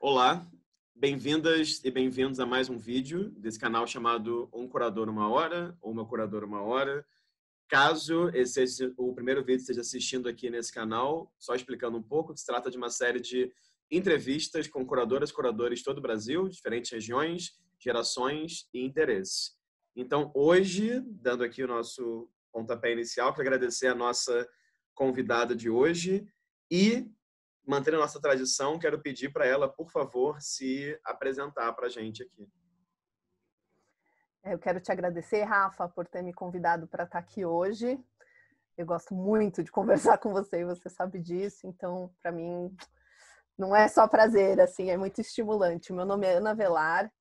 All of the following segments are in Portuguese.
Olá, bem-vindas e bem-vindos a mais um vídeo desse canal chamado Um Curador Uma Hora ou Uma Curadora Uma Hora. Caso esse seja o primeiro vídeo que esteja assistindo aqui nesse canal, só explicando um pouco, se trata de uma série de entrevistas com curadoras e curadores de todo o Brasil, diferentes regiões, gerações e interesses. Então, hoje, dando aqui o nosso pontapé inicial, quero agradecer a nossa convidada de hoje e Manter a nossa tradição, quero pedir para ela, por favor, se apresentar para a gente aqui. É, eu quero te agradecer, Rafa, por ter me convidado para estar tá aqui hoje. Eu gosto muito de conversar com você e você sabe disso, então, para mim, não é só prazer, assim, é muito estimulante. Meu nome é Ana Velar,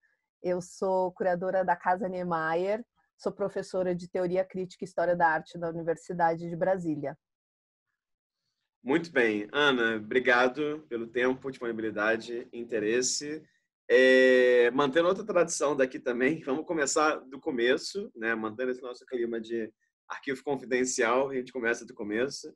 eu sou curadora da Casa Niemeyer, sou professora de Teoria Crítica e História da Arte da Universidade de Brasília. Muito bem. Ana, obrigado pelo tempo, disponibilidade, interesse. É, mantendo outra tradição daqui também, vamos começar do começo, né? mantendo esse nosso clima de arquivo confidencial, a gente começa do começo.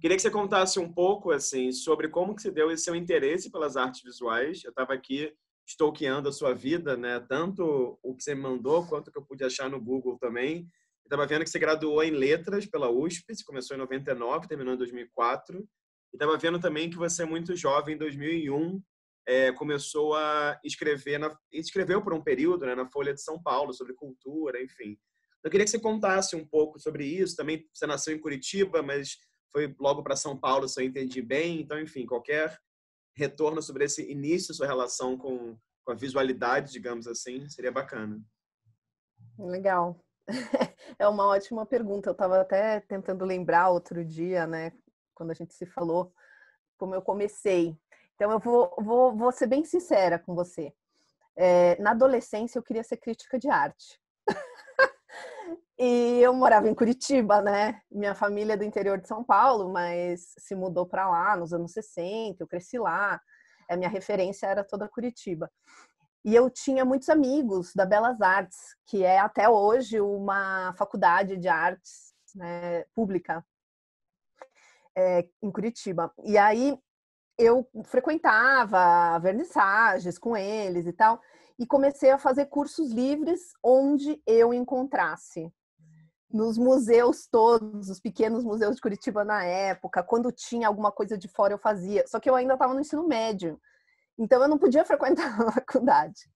Queria que você contasse um pouco assim sobre como que se deu esse seu interesse pelas artes visuais. Eu estava aqui estou stalkeando a sua vida, né? Tanto o que você me mandou quanto o que eu pude achar no Google também estava vendo que você graduou em letras pela USP, você começou em 99, terminou em 2004. E estava vendo também que você é muito jovem, em 2001, é, começou a escrever, na, escreveu por um período né, na Folha de São Paulo sobre cultura, enfim. Eu queria que você contasse um pouco sobre isso. Também você nasceu em Curitiba, mas foi logo para São Paulo, se eu entendi bem. Então, enfim, qualquer retorno sobre esse início, sua relação com, com a visualidade, digamos assim, seria bacana. Legal. é uma ótima pergunta. Eu estava até tentando lembrar outro dia, né, quando a gente se falou, como eu comecei. Então, eu vou, vou, vou ser bem sincera com você. É, na adolescência, eu queria ser crítica de arte. e eu morava em Curitiba, né? Minha família é do interior de São Paulo, mas se mudou para lá nos anos 60, eu cresci lá. A eh, minha referência era toda Curitiba. E eu tinha muitos amigos da Belas Artes, que é até hoje uma faculdade de artes né, pública é, em Curitiba. E aí eu frequentava vernissagens com eles e tal, e comecei a fazer cursos livres onde eu encontrasse. Nos museus todos, os pequenos museus de Curitiba na época, quando tinha alguma coisa de fora eu fazia. Só que eu ainda estava no ensino médio. Então eu não podia frequentar a faculdade.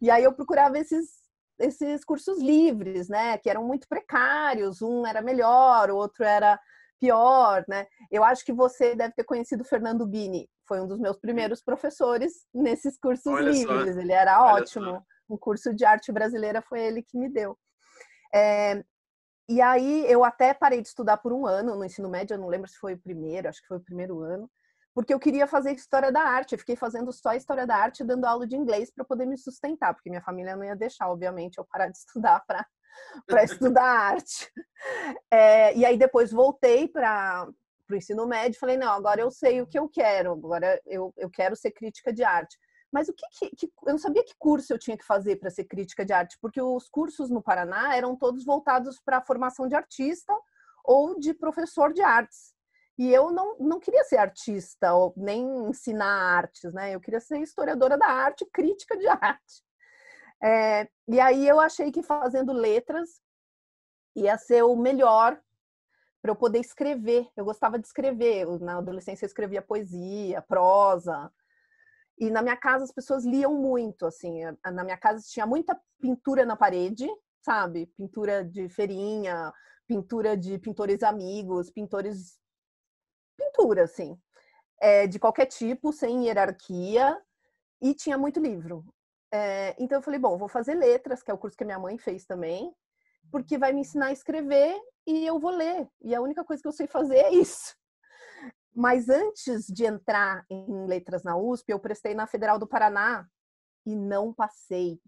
E aí eu procurava esses esses cursos livres, né, que eram muito precários, um era melhor, o outro era pior, né? Eu acho que você deve ter conhecido o Fernando Bini, foi um dos meus primeiros professores nesses cursos olha livres, só, ele era ótimo. Só. curso de arte brasileira foi ele que me deu. É, e aí eu até parei de estudar por um ano no ensino médio, eu não lembro se foi o primeiro, acho que foi o primeiro ano porque eu queria fazer história da arte. Eu fiquei fazendo só história da arte, dando aula de inglês para poder me sustentar, porque minha família não ia deixar, obviamente, eu parar de estudar para para estudar arte. É, e aí depois voltei para o ensino médio, falei não, agora eu sei o que eu quero, agora eu, eu quero ser crítica de arte. Mas o que, que, que eu não sabia que curso eu tinha que fazer para ser crítica de arte, porque os cursos no Paraná eram todos voltados para a formação de artista ou de professor de artes. E eu não, não queria ser artista, ou nem ensinar artes, né? Eu queria ser historiadora da arte, crítica de arte. É, e aí eu achei que fazendo letras ia ser o melhor para eu poder escrever. Eu gostava de escrever. Na adolescência eu escrevia poesia, prosa. E na minha casa as pessoas liam muito, assim. Na minha casa tinha muita pintura na parede, sabe? Pintura de feirinha, pintura de pintores amigos, pintores cultura, assim, é, de qualquer tipo, sem hierarquia, e tinha muito livro. É, então eu falei, bom, vou fazer letras, que é o curso que a minha mãe fez também, porque vai me ensinar a escrever e eu vou ler. E a única coisa que eu sei fazer é isso. Mas antes de entrar em letras na USP, eu prestei na Federal do Paraná e não passei.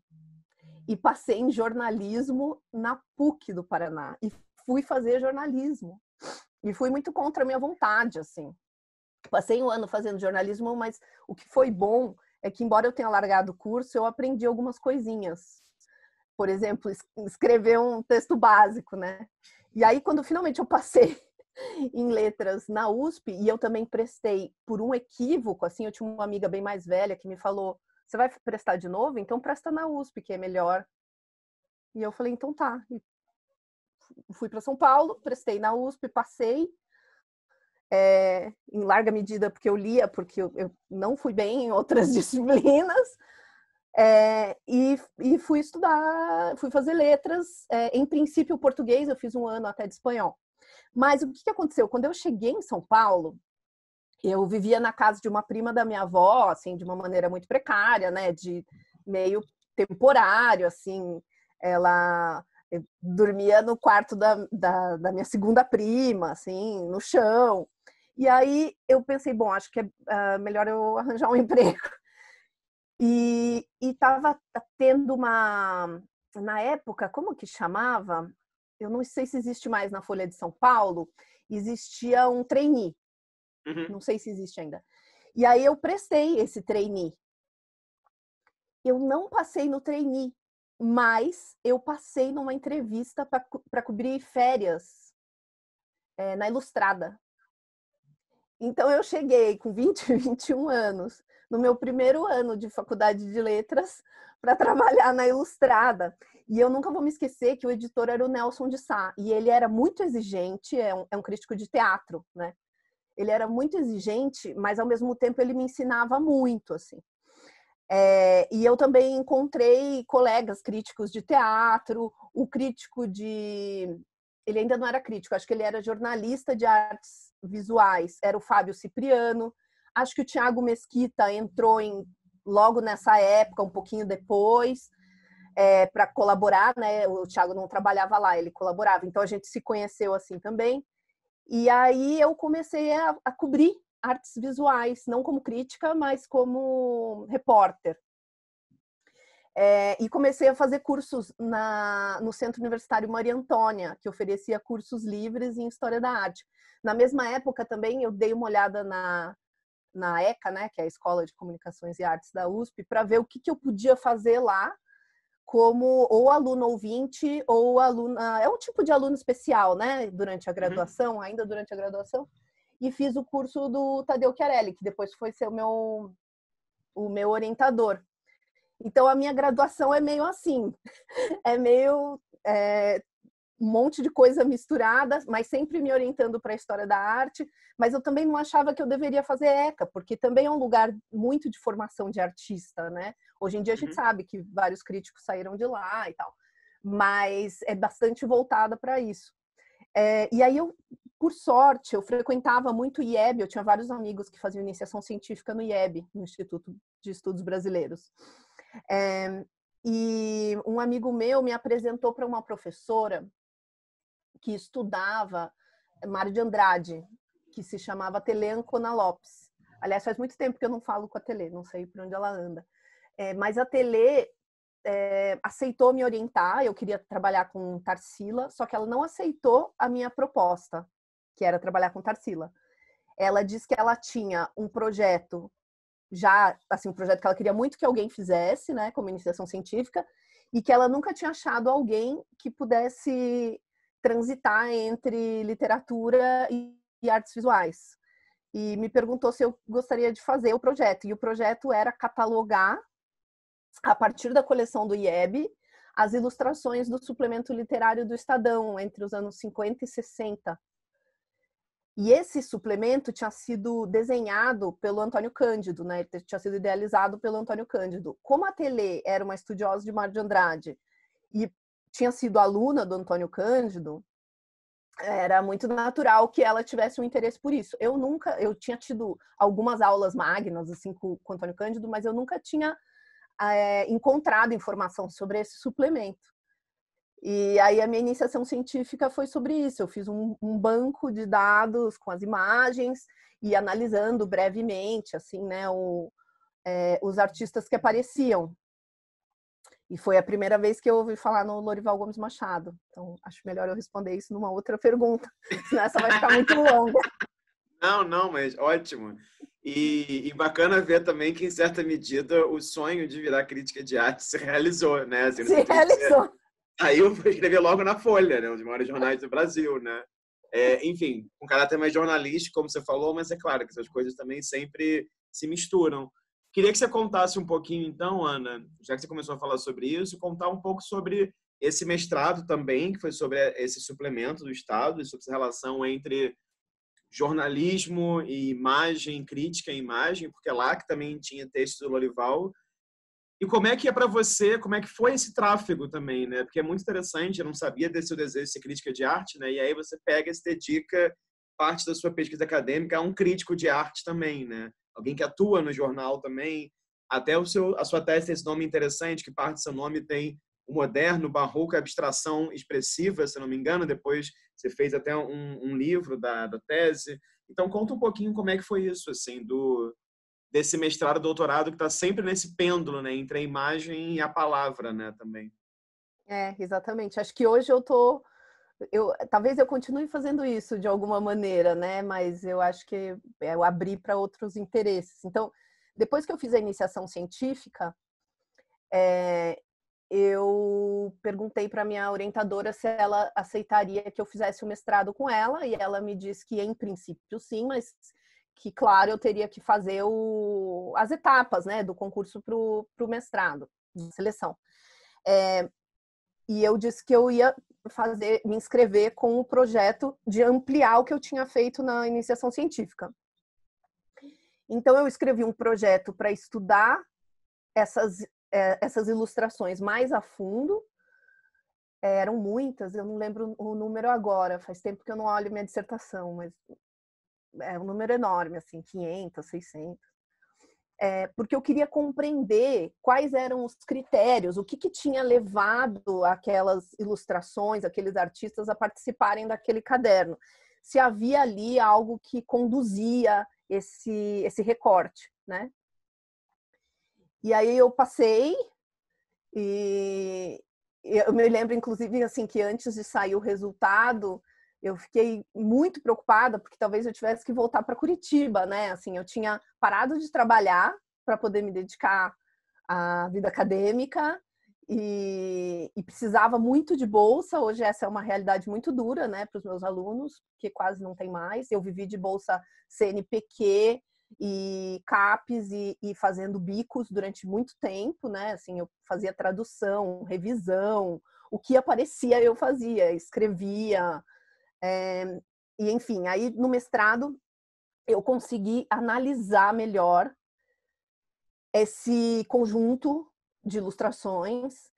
E passei em jornalismo na PUC do Paraná e fui fazer jornalismo. E fui muito contra a minha vontade, assim. Passei um ano fazendo jornalismo, mas o que foi bom é que, embora eu tenha largado o curso, eu aprendi algumas coisinhas. Por exemplo, escrever um texto básico, né? E aí, quando finalmente eu passei em letras na USP, e eu também prestei por um equívoco, assim, eu tinha uma amiga bem mais velha que me falou: você vai prestar de novo? Então presta na USP, que é melhor. E eu falei, então tá. E fui para São Paulo, prestei na USP, passei. É, em larga medida porque eu lia, porque eu, eu não fui bem em outras disciplinas. É, e, e, fui estudar, fui fazer letras, é, em princípio português, eu fiz um ano até de espanhol. Mas o que, que, aconteceu? Quando eu cheguei em São Paulo, eu vivia na casa de uma prima da minha avó, assim, de uma maneira muito precária, né, de meio temporário, assim, ela dormia no quarto da, da, da minha segunda prima, assim, no chão. E aí eu pensei, bom, acho que é uh, melhor eu arranjar um emprego. E estava tendo uma. Na época, como que chamava? Eu não sei se existe mais na Folha de São Paulo. Existia um trainee. Uhum. Não sei se existe ainda. E aí eu prestei esse trainee. Eu não passei no trainee. Mas eu passei numa entrevista para cobrir férias é, na Ilustrada. Então eu cheguei com 20, 21 anos, no meu primeiro ano de faculdade de letras, para trabalhar na Ilustrada. E eu nunca vou me esquecer que o editor era o Nelson de Sá, e ele era muito exigente, é um, é um crítico de teatro, né? Ele era muito exigente, mas ao mesmo tempo ele me ensinava muito, assim. É, e eu também encontrei colegas críticos de teatro, o crítico de. Ele ainda não era crítico, acho que ele era jornalista de artes visuais, era o Fábio Cipriano. Acho que o Tiago Mesquita entrou em, logo nessa época, um pouquinho depois, é, eh, para colaborar, né? O Tiago não trabalhava lá, ele colaborava, então a gente se conheceu assim também. E aí eu comecei a, a cobrir artes visuais, não como crítica, mas como repórter. É, e comecei a fazer cursos na, no Centro Universitário Maria Antônia, que oferecia cursos livres em História da Arte. Na mesma época também eu dei uma olhada na, na ECA, né, que é a Escola de Comunicações e Artes da USP, para ver o que, que eu podia fazer lá como ou aluno ouvinte ou aluna. É um tipo de aluno especial, né? Durante a uhum. graduação, uhum. ainda durante a graduação e fiz o curso do Tadeu Chiarelli, que depois foi ser o meu, o meu orientador. Então, a minha graduação é meio assim, é meio é, um monte de coisa misturada, mas sempre me orientando para a história da arte. Mas eu também não achava que eu deveria fazer ECA, porque também é um lugar muito de formação de artista, né? Hoje em dia a gente uhum. sabe que vários críticos saíram de lá e tal, mas é bastante voltada para isso. É, e aí eu por sorte, eu frequentava muito o IEB, eu tinha vários amigos que faziam iniciação científica no IEB, no Instituto de Estudos Brasileiros. É, e um amigo meu me apresentou para uma professora que estudava Mário de Andrade, que se chamava Tele Ancona Lopes. Aliás, faz muito tempo que eu não falo com a Tele, não sei por onde ela anda. É, mas a Tele é, aceitou me orientar, eu queria trabalhar com Tarsila, só que ela não aceitou a minha proposta que era trabalhar com Tarsila. Ela disse que ela tinha um projeto já, assim, um projeto que ela queria muito que alguém fizesse, né, como iniciação científica, e que ela nunca tinha achado alguém que pudesse transitar entre literatura e, e artes visuais. E me perguntou se eu gostaria de fazer o projeto. E o projeto era catalogar, a partir da coleção do IEB, as ilustrações do suplemento literário do Estadão entre os anos 50 e 60. E esse suplemento tinha sido desenhado pelo Antônio Cândido, né? Ele tinha sido idealizado pelo Antônio Cândido. Como a Tele era uma estudiosa de Mário de Andrade e tinha sido aluna do Antônio Cândido, era muito natural que ela tivesse um interesse por isso. Eu nunca, eu tinha tido algumas aulas magnas assim com, com o Antônio Cândido, mas eu nunca tinha é, encontrado informação sobre esse suplemento. E aí a minha iniciação científica foi sobre isso. Eu fiz um, um banco de dados com as imagens e analisando brevemente, assim, né, o, é, os artistas que apareciam. E foi a primeira vez que eu ouvi falar no Lorival Gomes Machado. Então, acho melhor eu responder isso numa outra pergunta, senão essa vai ficar muito longa. Não, não, mas ótimo. E, e, bacana ver também que, em certa medida, o sonho de virar crítica de arte se realizou, né? Assim, se realizou. Aí eu fui escrever logo na Folha, né? Um dos maiores jornais do Brasil, né? É, enfim, um caráter mais jornalístico, como você falou, mas é claro que essas coisas também sempre se misturam. Queria que você contasse um pouquinho, então, Ana, já que você começou a falar sobre isso, contar um pouco sobre esse mestrado também, que foi sobre esse suplemento do Estado, e sobre essa relação entre jornalismo e imagem, crítica e imagem, porque é lá que também tinha textos do Lorival, e como é que é para você, como é que foi esse tráfego também, né? Porque é muito interessante, eu não sabia desse seu desejo de ser crítica de arte, né? E aí você pega e se dedica parte da sua pesquisa acadêmica a é um crítico de arte também, né? Alguém que atua no jornal também. Até o seu, a sua tese tem esse nome interessante, que parte do seu nome tem o moderno, barroco, a abstração expressiva, se não me engano. Depois você fez até um, um livro da, da tese. Então conta um pouquinho como é que foi isso, assim, do desse mestrado, doutorado, que está sempre nesse pêndulo, né? Entre a imagem e a palavra, né? Também. É, exatamente. Acho que hoje eu tô... Eu, talvez eu continue fazendo isso de alguma maneira, né? Mas eu acho que eu abri para outros interesses. Então, depois que eu fiz a iniciação científica, é, eu perguntei para minha orientadora se ela aceitaria que eu fizesse o mestrado com ela e ela me disse que em princípio sim, mas que, claro, eu teria que fazer o, as etapas né, do concurso para o mestrado, de seleção. É, e eu disse que eu ia fazer, me inscrever com o projeto de ampliar o que eu tinha feito na iniciação científica. Então, eu escrevi um projeto para estudar essas, é, essas ilustrações mais a fundo. É, eram muitas, eu não lembro o número agora, faz tempo que eu não olho minha dissertação, mas é um número enorme, assim, 500, 600. É, porque eu queria compreender quais eram os critérios, o que, que tinha levado aquelas ilustrações, aqueles artistas a participarem daquele caderno. Se havia ali algo que conduzia esse, esse recorte, né? E aí eu passei e eu me lembro, inclusive, assim, que antes de sair o resultado, eu fiquei muito preocupada porque talvez eu tivesse que voltar para Curitiba, né? Assim, eu tinha parado de trabalhar para poder me dedicar à vida acadêmica e, e, precisava muito de bolsa. Hoje essa é uma realidade muito dura, né, para os meus alunos, que quase não tem mais. Eu vivi de bolsa CNPq e CAPES e, e fazendo bicos durante muito tempo, né? Assim, eu fazia tradução, revisão, o que aparecia eu fazia, escrevia, é, e enfim, aí no mestrado eu consegui analisar melhor esse conjunto de ilustrações.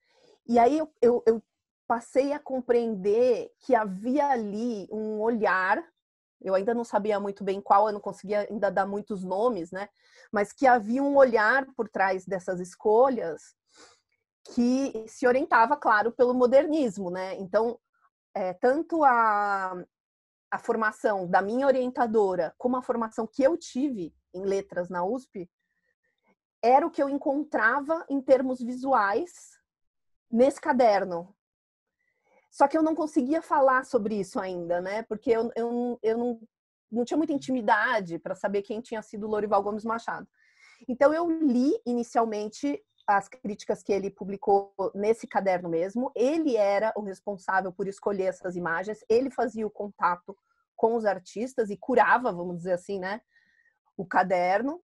E aí eu, eu, eu passei a compreender que havia ali um olhar eu ainda não sabia muito bem qual, eu não conseguia ainda dar muitos nomes, né? Mas que havia um olhar por trás dessas escolhas que se orientava, claro, pelo modernismo, né? Então, é, tanto a, a formação da minha orientadora como a formação que eu tive em letras na USP era o que eu encontrava em termos visuais nesse caderno. Só que eu não conseguia falar sobre isso ainda, né? Porque eu, eu, eu não, não tinha muita intimidade para saber quem tinha sido Lorival Gomes Machado. Então eu li inicialmente as críticas que ele publicou nesse caderno mesmo. Ele era o responsável por escolher essas imagens, ele fazia o contato com os artistas e curava, vamos dizer assim, né, o caderno.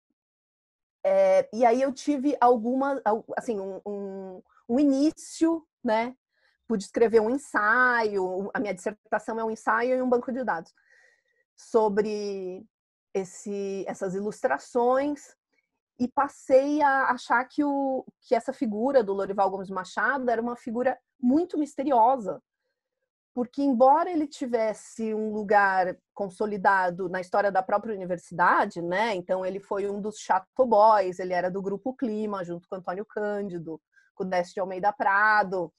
É, e aí eu tive alguma, assim, um, um, um início, né, pude escrever um ensaio, a minha dissertação é um ensaio e um banco de dados sobre esse, essas ilustrações e passei a achar que, o, que essa figura do Lorival Gomes Machado era uma figura muito misteriosa. Porque, embora ele tivesse um lugar consolidado na história da própria universidade, né? Então, ele foi um dos Chato Boys, ele era do Grupo Clima, junto com Antônio Cândido, com Décio de Almeida Prado,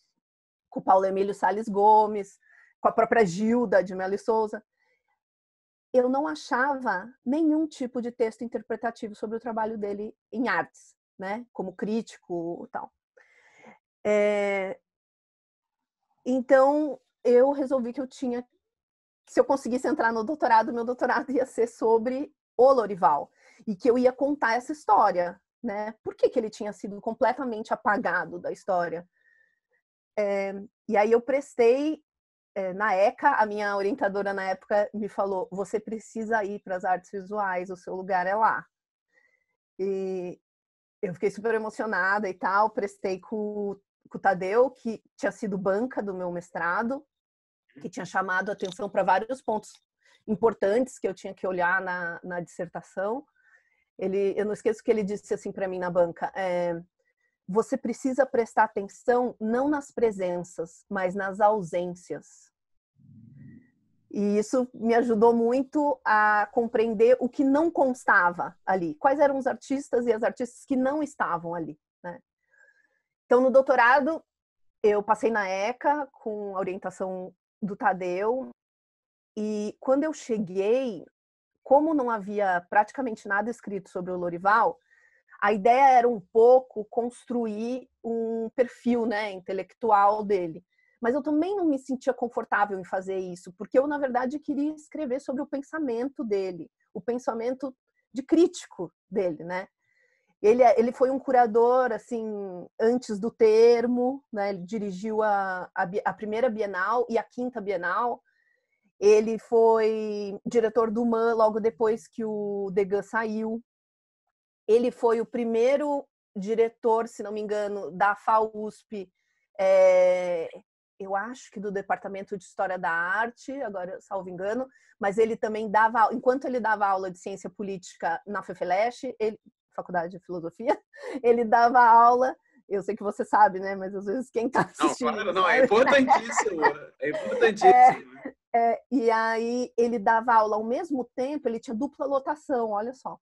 com o Paulo Emílio Sales Gomes, com a própria Gilda de Melo e Souza eu não achava nenhum tipo de texto interpretativo sobre o trabalho dele em artes, né? Como crítico e tal. É... Então, eu resolvi que eu tinha... Se eu conseguisse entrar no doutorado, meu doutorado ia ser sobre o Lorival. E que eu ia contar essa história, né? Por que, que ele tinha sido completamente apagado da história? É... E aí eu prestei é, na ECA, a minha orientadora na época me falou: você precisa ir para as artes visuais, o seu lugar é lá. E eu fiquei super emocionada e tal, prestei com, com o Tadeu, que tinha sido banca do meu mestrado, que tinha chamado atenção para vários pontos importantes que eu tinha que olhar na, na dissertação. Ele, eu não esqueço que ele disse assim para mim na banca: é, você precisa prestar atenção não nas presenças, mas nas ausências. E isso me ajudou muito a compreender o que não constava ali, quais eram os artistas e as artistas que não estavam ali. Né? Então, no doutorado, eu passei na ECA com a orientação do Tadeu, e quando eu cheguei, como não havia praticamente nada escrito sobre o Lorival, a ideia era um pouco construir um perfil né, intelectual dele. Mas eu também não me sentia confortável em fazer isso, porque eu, na verdade, queria escrever sobre o pensamento dele, o pensamento de crítico dele, né? Ele, é, ele foi um curador, assim, antes do termo, né? Ele dirigiu a, a, a primeira Bienal e a quinta Bienal. Ele foi diretor do MAN logo depois que o Degas saiu, ele foi o primeiro diretor, se não me engano, da FAUSP, é, eu acho que do Departamento de História da Arte, agora salvo engano, mas ele também dava, enquanto ele dava aula de ciência política na FEFELESH, ele, Faculdade de Filosofia, ele dava aula eu sei que você sabe, né? Mas às vezes quem está assistindo. Não, claro, não, é importantíssimo. É importantíssimo. É, é, e aí ele dava aula ao mesmo tempo, ele tinha dupla lotação, olha só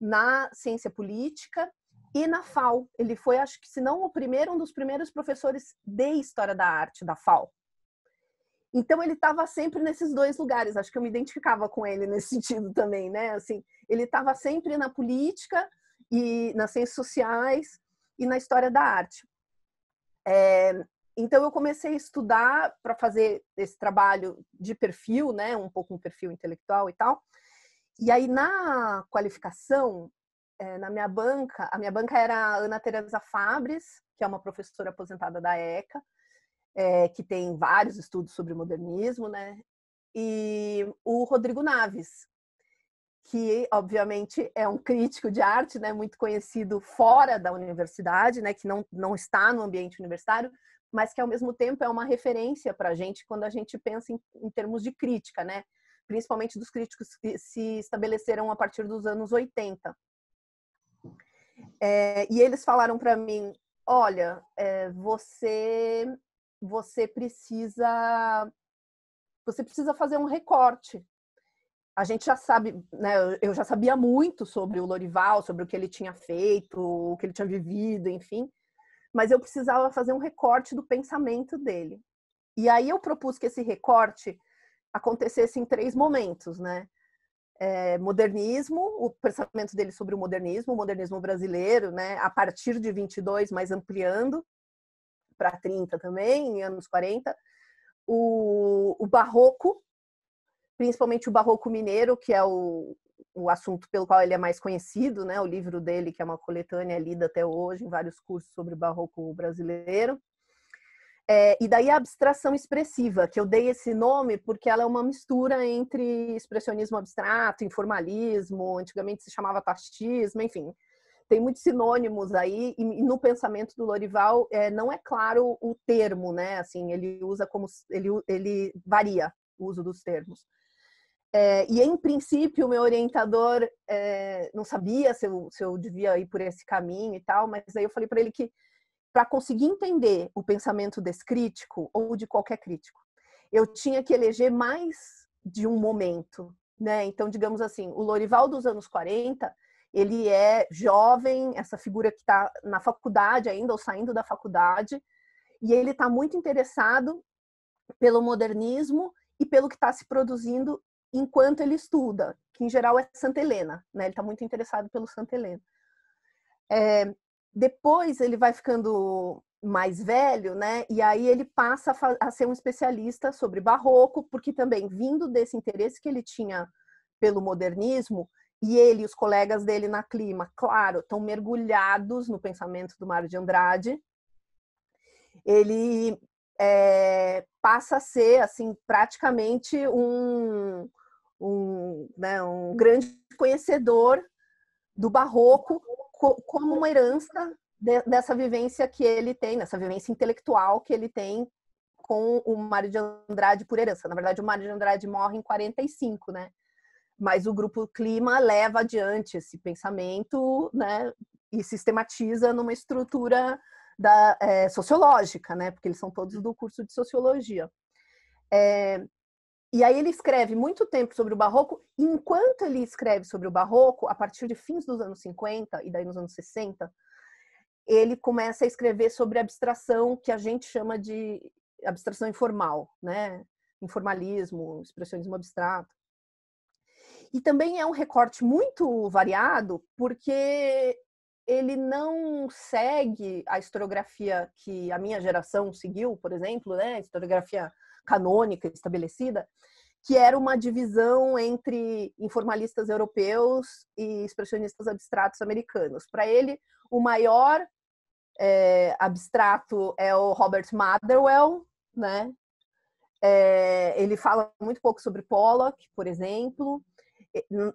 na ciência política e na FAO. Ele foi, acho que, se não o primeiro, um dos primeiros professores de História da Arte da FAO. Então ele estava sempre nesses dois lugares. Acho que eu me identificava com ele nesse sentido também, né? Assim, ele estava sempre na política e nas ciências sociais e na história da arte. É, então eu comecei a estudar para fazer esse trabalho de perfil, né? Um pouco um perfil intelectual e tal. E aí, na qualificação, é, na minha banca, a minha banca era a Ana Teresa Fabres, que é uma professora aposentada da ECA, é, eh, que tem vários estudos sobre modernismo, né? E o Rodrigo Naves, que obviamente é um crítico de arte, né, muito conhecido fora da universidade, né, que não, não está no ambiente universitário, mas que ao mesmo tempo é uma referência para a gente quando a gente pensa em, em termos de crítica, né? principalmente dos críticos que se estabeleceram a partir dos anos 80. É, e eles falaram para mim: olha, é, você, você precisa, você precisa fazer um recorte. A gente já sabe, né, eu já sabia muito sobre o Lorival, sobre o que ele tinha feito, o que ele tinha vivido, enfim, mas eu precisava fazer um recorte do pensamento dele. E aí eu propus que esse recorte acontecesse em três momentos, né? É, modernismo, o pensamento dele sobre o modernismo, o modernismo brasileiro, né? A partir de 22, mas ampliando para 30 também, em anos 40. O, o barroco, principalmente o barroco mineiro, que é o, o assunto pelo qual ele é mais conhecido, né? O livro dele, que é uma coletânea lida até hoje em vários cursos sobre barroco brasileiro. É, e daí a abstração expressiva, que eu dei esse nome porque ela é uma mistura entre expressionismo abstrato, informalismo, antigamente se chamava taxismo, enfim. Tem muitos sinônimos aí, e no pensamento do Lorival é, não é claro o termo, né? Assim, ele usa como. ele, ele varia o uso dos termos. É, e em princípio, o meu orientador é, não sabia se eu, se eu devia ir por esse caminho e tal, mas aí eu falei para ele que para conseguir entender o pensamento desse crítico ou de qualquer crítico, eu tinha que eleger mais de um momento, né? Então, digamos assim, o Lorival dos anos 40, ele é jovem, essa figura que está na faculdade ainda ou saindo da faculdade, e ele está muito interessado pelo modernismo e pelo que está se produzindo enquanto ele estuda, que em geral é Santa Helena, né? Ele está muito interessado pelo Santa Helena. É, depois ele vai ficando mais velho, né? E aí ele passa a, a ser um especialista sobre barroco, porque também vindo desse interesse que ele tinha pelo modernismo, e ele e os colegas dele na Clima, claro, estão mergulhados no pensamento do Mário de Andrade. Ele é, passa a ser assim praticamente um, um, né, um grande conhecedor do barroco co como uma herança de, dessa vivência que ele tem, dessa vivência intelectual que ele tem com o Mário de Andrade por herança. Na verdade, o Mário de Andrade morre em 45, né? Mas o grupo Clima leva adiante esse pensamento, né? E sistematiza numa estrutura da, é, sociológica, né? Porque eles são todos do curso de sociologia. É, e aí ele escreve muito tempo sobre o barroco. Enquanto ele escreve sobre o barroco, a partir de fins dos anos 50 e daí nos anos 60, ele começa a escrever sobre abstração que a gente chama de abstração informal, né? Informalismo, expressionismo abstrato. E também é um recorte muito variado, porque ele não segue a historiografia que a minha geração seguiu, por exemplo, né? A historiografia canônica estabelecida, que era uma divisão entre informalistas europeus e expressionistas abstratos americanos. Para ele, o maior é, abstrato é o Robert Motherwell, né? É, ele fala muito pouco sobre Pollock, por exemplo.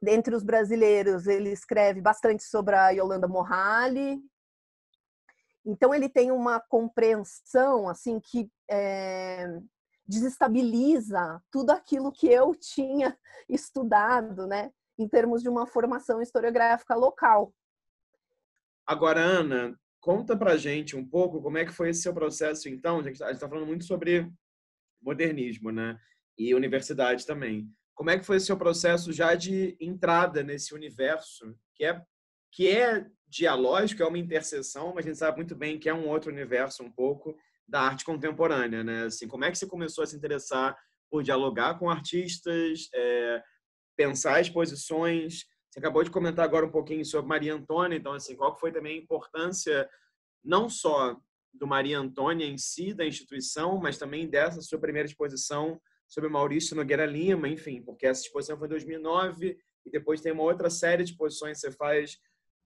Entre os brasileiros, ele escreve bastante sobre a Yolanda Morrale. Então ele tem uma compreensão assim que é, desestabiliza tudo aquilo que eu tinha estudado, né, em termos de uma formação historiográfica local. Agora, Ana, conta pra gente um pouco como é que foi esse seu processo, então, a gente está falando muito sobre modernismo, né, e universidade também. Como é que foi esse seu processo já de entrada nesse universo, que é, que é dialógico, é uma interseção, mas a gente sabe muito bem que é um outro universo um pouco, da arte contemporânea, né? Assim, como é que você começou a se interessar por dialogar com artistas, é, pensar exposições? Você acabou de comentar agora um pouquinho sobre Maria Antônia, então assim, qual foi também a importância não só do Maria Antônia em si, da instituição, mas também dessa sua primeira exposição sobre Maurício Nogueira Lima, enfim, porque essa exposição foi em 2009 e depois tem uma outra série de exposições que você faz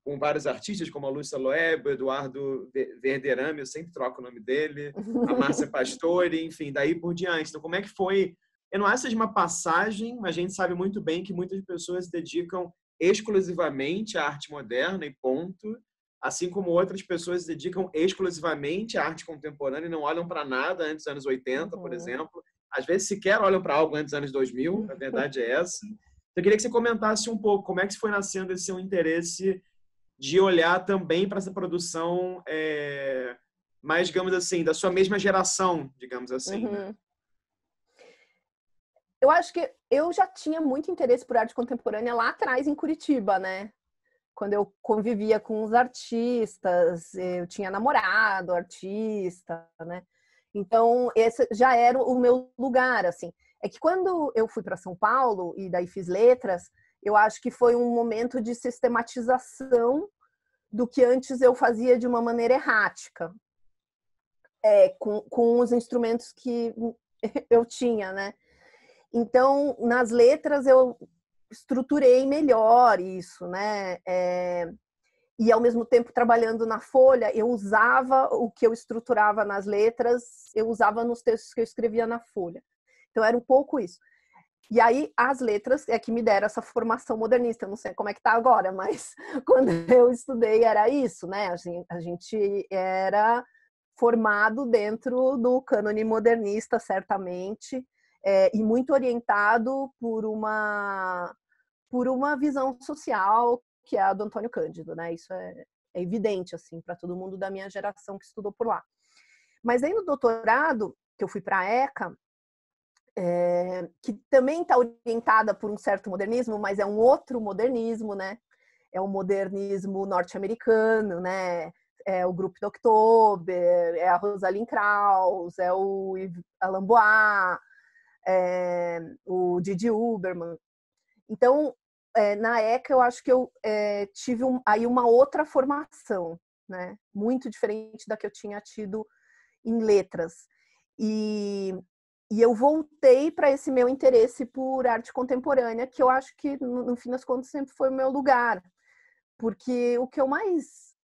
com vários artistas, como a Lúcia Loeb, o Eduardo Verderame, eu sempre troco o nome dele, a Márcia Pastore, enfim, daí por diante. Então, como é que foi? Eu não acho que seja uma passagem, mas a gente sabe muito bem que muitas pessoas se dedicam exclusivamente à arte moderna e ponto, assim como outras pessoas se dedicam exclusivamente à arte contemporânea e não olham para nada antes dos anos 80, por uhum. exemplo. Às vezes sequer olham para algo antes dos anos 2000, a verdade é essa. Então, eu queria que você comentasse um pouco como é que foi nascendo esse seu interesse de olhar também para essa produção é, mais, digamos assim, da sua mesma geração, digamos assim. Né? Uhum. Né? Eu acho que eu já tinha muito interesse por arte contemporânea lá atrás em Curitiba, né? Quando eu convivia com os artistas, eu tinha namorado, artista, né? Então, esse já era o meu lugar, assim. É que quando eu fui para São Paulo e daí fiz letras, eu acho que foi um momento de sistematização do que antes eu fazia de uma maneira errática, é, com, com os instrumentos que eu tinha, né? Então, nas letras, eu estruturei melhor isso, né? É, e ao mesmo tempo trabalhando na folha, eu usava o que eu estruturava nas letras, eu usava nos textos que eu escrevia na folha. Então era um pouco isso. E aí as letras é que me deram essa formação modernista. Eu não sei como é que tá agora, mas quando eu estudei era isso, né? A gente, era formado dentro do cânone modernista, certamente, é, e muito orientado por uma por uma visão social que é a do Antônio Cândido, né? Isso é, é evidente assim para todo mundo da minha geração que estudou por lá. Mas aí no doutorado que eu fui para a ECA, é, que também está orientada por um certo modernismo, mas é um outro modernismo, né? É o um modernismo norte-americano, né? É o Grupo de Oktober, é a Rosalind Krauss, é o Alain Bois, é o Didi Uberman. Então, é, na ECA, eu acho que eu é, tive um, aí uma outra formação, né? Muito diferente da que eu tinha tido em letras. E e eu voltei para esse meu interesse por arte contemporânea, que eu acho que, no, fim das contas, sempre foi o meu lugar. Porque o que eu mais.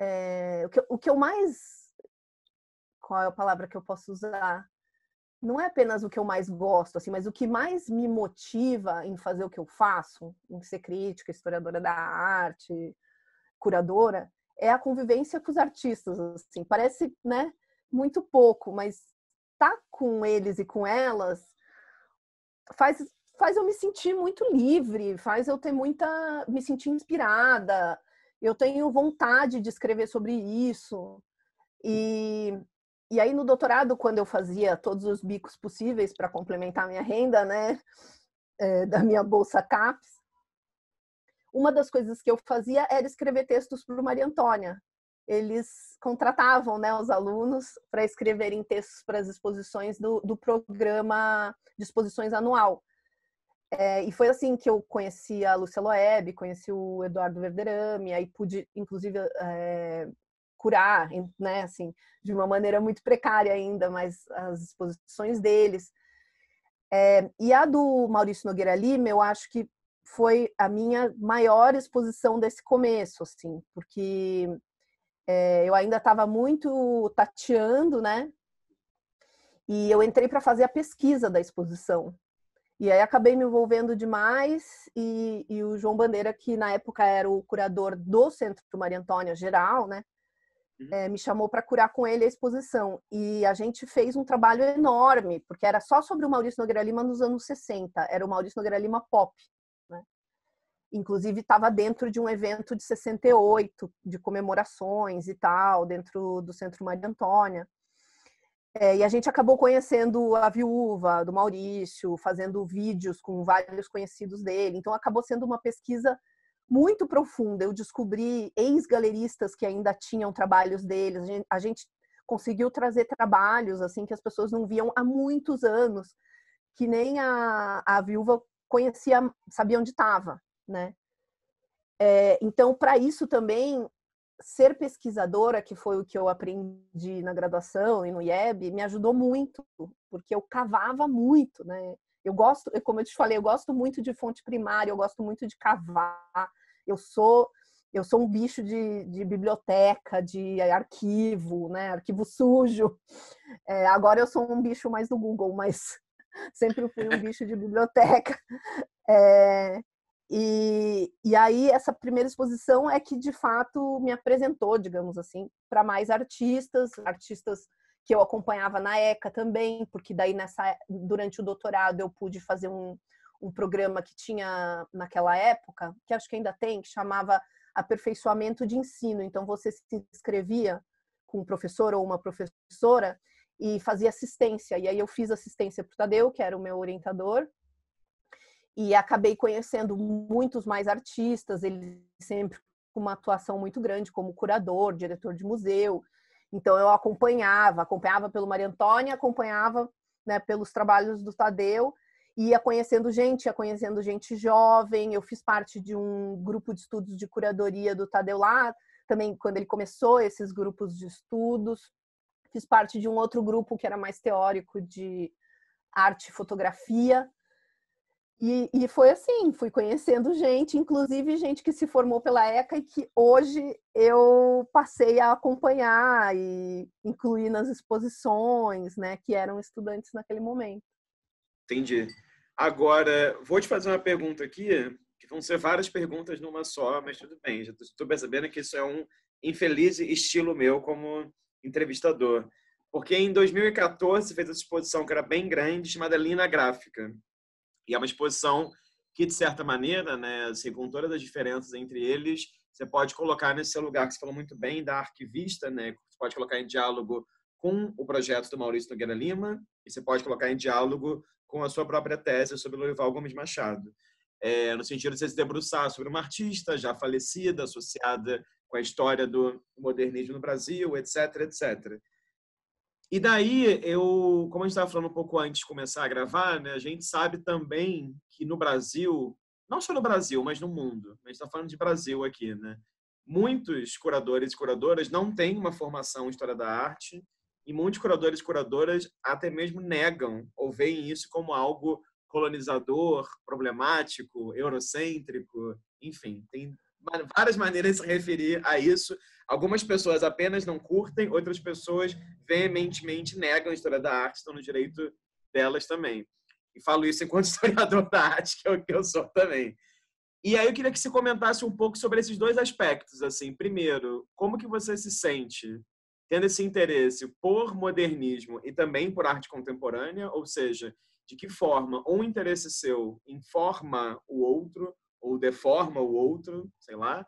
É, o, que, o que eu mais. Qual é a palavra que eu posso usar? Não é apenas o que eu mais gosto, assim, mas o que mais me motiva em fazer o que eu faço, em ser crítica, historiadora da arte, curadora, é a convivência com os artistas. Assim. Parece né, muito pouco, mas estar com eles e com elas faz, faz eu me sentir muito livre, faz eu ter muita. me sentir inspirada. Eu tenho vontade de escrever sobre isso. E, e aí, no doutorado, quando eu fazia todos os bicos possíveis para complementar minha renda, né, é, da minha bolsa CAPES, uma das coisas que eu fazia era escrever textos para Maria Antônia eles contratavam né, os alunos para escreverem textos para as exposições do, do programa de exposições anual. É, e foi assim que eu conheci a Lúcia Loeb, conheci o Eduardo Verderame, aí pude, inclusive, é, curar, né, assim, de uma maneira muito precária ainda, mas as exposições deles. É, e a do Maurício Nogueira Lima, eu acho que foi a minha maior exposição desse começo, assim, porque é, eu ainda estava muito tateando, né? E eu entrei para fazer a pesquisa da exposição. E aí acabei me envolvendo demais e, e, o João Bandeira, que na época era o curador do Centro Maria Antônia Geral, né? Uhum. É, me chamou para curar com ele a exposição. E a gente fez um trabalho enorme, porque era só sobre o Maurício Nogueira Lima nos anos 60. Era o Maurício Nogueira Lima pop inclusive estava dentro de um evento de 68, de comemorações e tal, dentro do Centro Maria Antônia. É, e a gente acabou conhecendo a viúva do Maurício, fazendo vídeos com vários conhecidos dele. Então acabou sendo uma pesquisa muito profunda. Eu descobri ex-galeristas que ainda tinham trabalhos deles. A gente, a gente conseguiu trazer trabalhos assim que as pessoas não viam há muitos anos, que nem a, a viúva conhecia, sabia onde estava né? É, então, para isso também, ser pesquisadora, que foi o que eu aprendi na graduação e no IEB, me ajudou muito, porque eu cavava muito, né? Eu gosto, como eu te falei, eu gosto muito de fonte primária, eu gosto muito de cavar. Eu sou eu sou um bicho de, de biblioteca, de arquivo, né? Arquivo sujo. É, agora eu sou um bicho mais do Google, mas sempre fui um bicho de biblioteca. É, e, e aí, essa primeira exposição é que de fato me apresentou, digamos assim, para mais artistas, artistas que eu acompanhava na ECA também, porque daí nessa, durante o doutorado eu pude fazer um, um programa que tinha naquela época, que acho que ainda tem, que chamava Aperfeiçoamento de Ensino. Então você se inscrevia com um professor ou uma professora e fazia assistência. E aí eu fiz assistência para o Tadeu, que era o meu orientador, e acabei conhecendo muitos mais artistas, ele sempre com uma atuação muito grande como curador, diretor de museu. Então eu acompanhava, acompanhava pelo Maria Antônia, acompanhava né, pelos trabalhos do Tadeu, ia conhecendo gente, ia conhecendo gente jovem. Eu fiz parte de um grupo de estudos de curadoria do Tadeu lá, também quando ele começou esses grupos de estudos. Fiz parte de um outro grupo que era mais teórico de arte e fotografia, e, e, foi assim, fui conhecendo gente, inclusive gente que se formou pela ECA e que hoje eu passei a acompanhar e incluir nas exposições, né, que eram estudantes naquele momento. Entendi. Agora, vou te fazer uma pergunta aqui, que vão ser várias perguntas numa só, mas tudo bem, já estou percebendo que isso é um infeliz estilo meu como entrevistador. Porque em 2014 fez essa exposição que era bem grande, chamada Lina Gráfica e é uma exposição que, de certa maneira, né, assim, com todas as diferenças entre eles, você pode colocar nesse lugar que você falou muito bem da arquivista, né? Você pode colocar em diálogo com o projeto do Maurício Nogueira Lima e você pode colocar em diálogo com a sua própria tese sobre Lourival Gomes Machado. É, no sentido de você se debruçar sobre uma artista já falecida, associada com a história do modernismo no Brasil, etc, etc. E daí, eu, como a gente estava falando um pouco antes de começar a gravar, né, a gente sabe também que no Brasil, não só no Brasil, mas no mundo, a gente está falando de Brasil aqui, né? Muitos curadores e curadoras não têm uma formação em história da arte, e muitos curadores e curadoras até mesmo negam ou veem isso como algo colonizador, problemático, eurocêntrico, enfim, tem várias maneiras de se referir a isso, Algumas pessoas apenas não curtem, outras pessoas veementemente negam a história da arte, estão no direito delas também. E falo isso enquanto historiador da arte, que é o que eu sou também. E aí eu queria que você comentasse um pouco sobre esses dois aspectos, assim. Primeiro, como que você se sente tendo esse interesse por modernismo e também por arte contemporânea, ou seja, de que forma um interesse seu informa o outro ou deforma o outro, sei lá,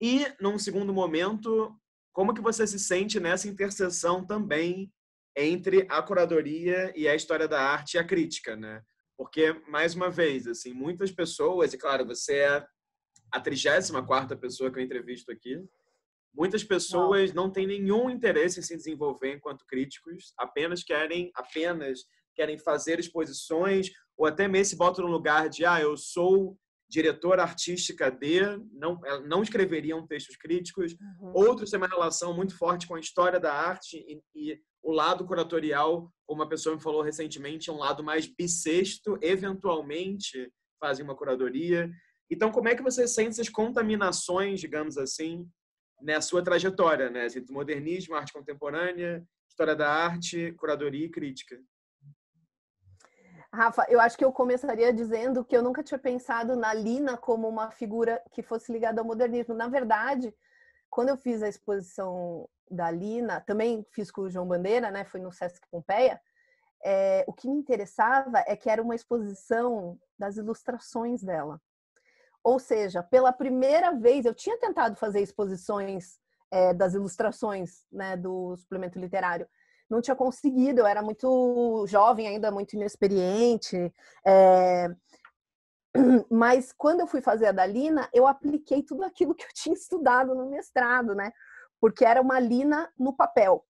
e, num segundo momento, como que você se sente nessa interseção também entre a curadoria e a história da arte e a crítica, né? Porque, mais uma vez, assim, muitas pessoas, e claro, você é a 34ª pessoa que eu entrevisto aqui, muitas pessoas não, não têm nenhum interesse em se desenvolver enquanto críticos, apenas querem, apenas querem fazer exposições, ou até mesmo se botam no lugar de, ah, eu sou diretora artística de, não, eh, não escreveriam textos críticos. Uhum. Outros têm uma relação muito forte com a história da arte e, e, o lado curatorial, como uma pessoa me falou recentemente, é um lado mais bissexto, eventualmente fazem uma curadoria. Então, como é que você sente essas contaminações, digamos assim, na sua trajetória, né? Entre assim, modernismo, arte contemporânea, história da arte, curadoria e crítica. Rafa, eu acho que eu começaria dizendo que eu nunca tinha pensado na Lina como uma figura que fosse ligada ao modernismo. Na verdade, quando eu fiz a exposição da Lina, também fiz com o João Bandeira, né? Foi no Sesc Pompeia. É, o que me interessava é que era uma exposição das ilustrações dela. Ou seja, pela primeira vez, eu tinha tentado fazer exposições é, das ilustrações né, do suplemento literário, não tinha conseguido, eu era muito jovem ainda, muito inexperiente. É... Mas quando eu fui fazer a Dalina, eu apliquei tudo aquilo que eu tinha estudado no mestrado, né? Porque era uma Lina no papel.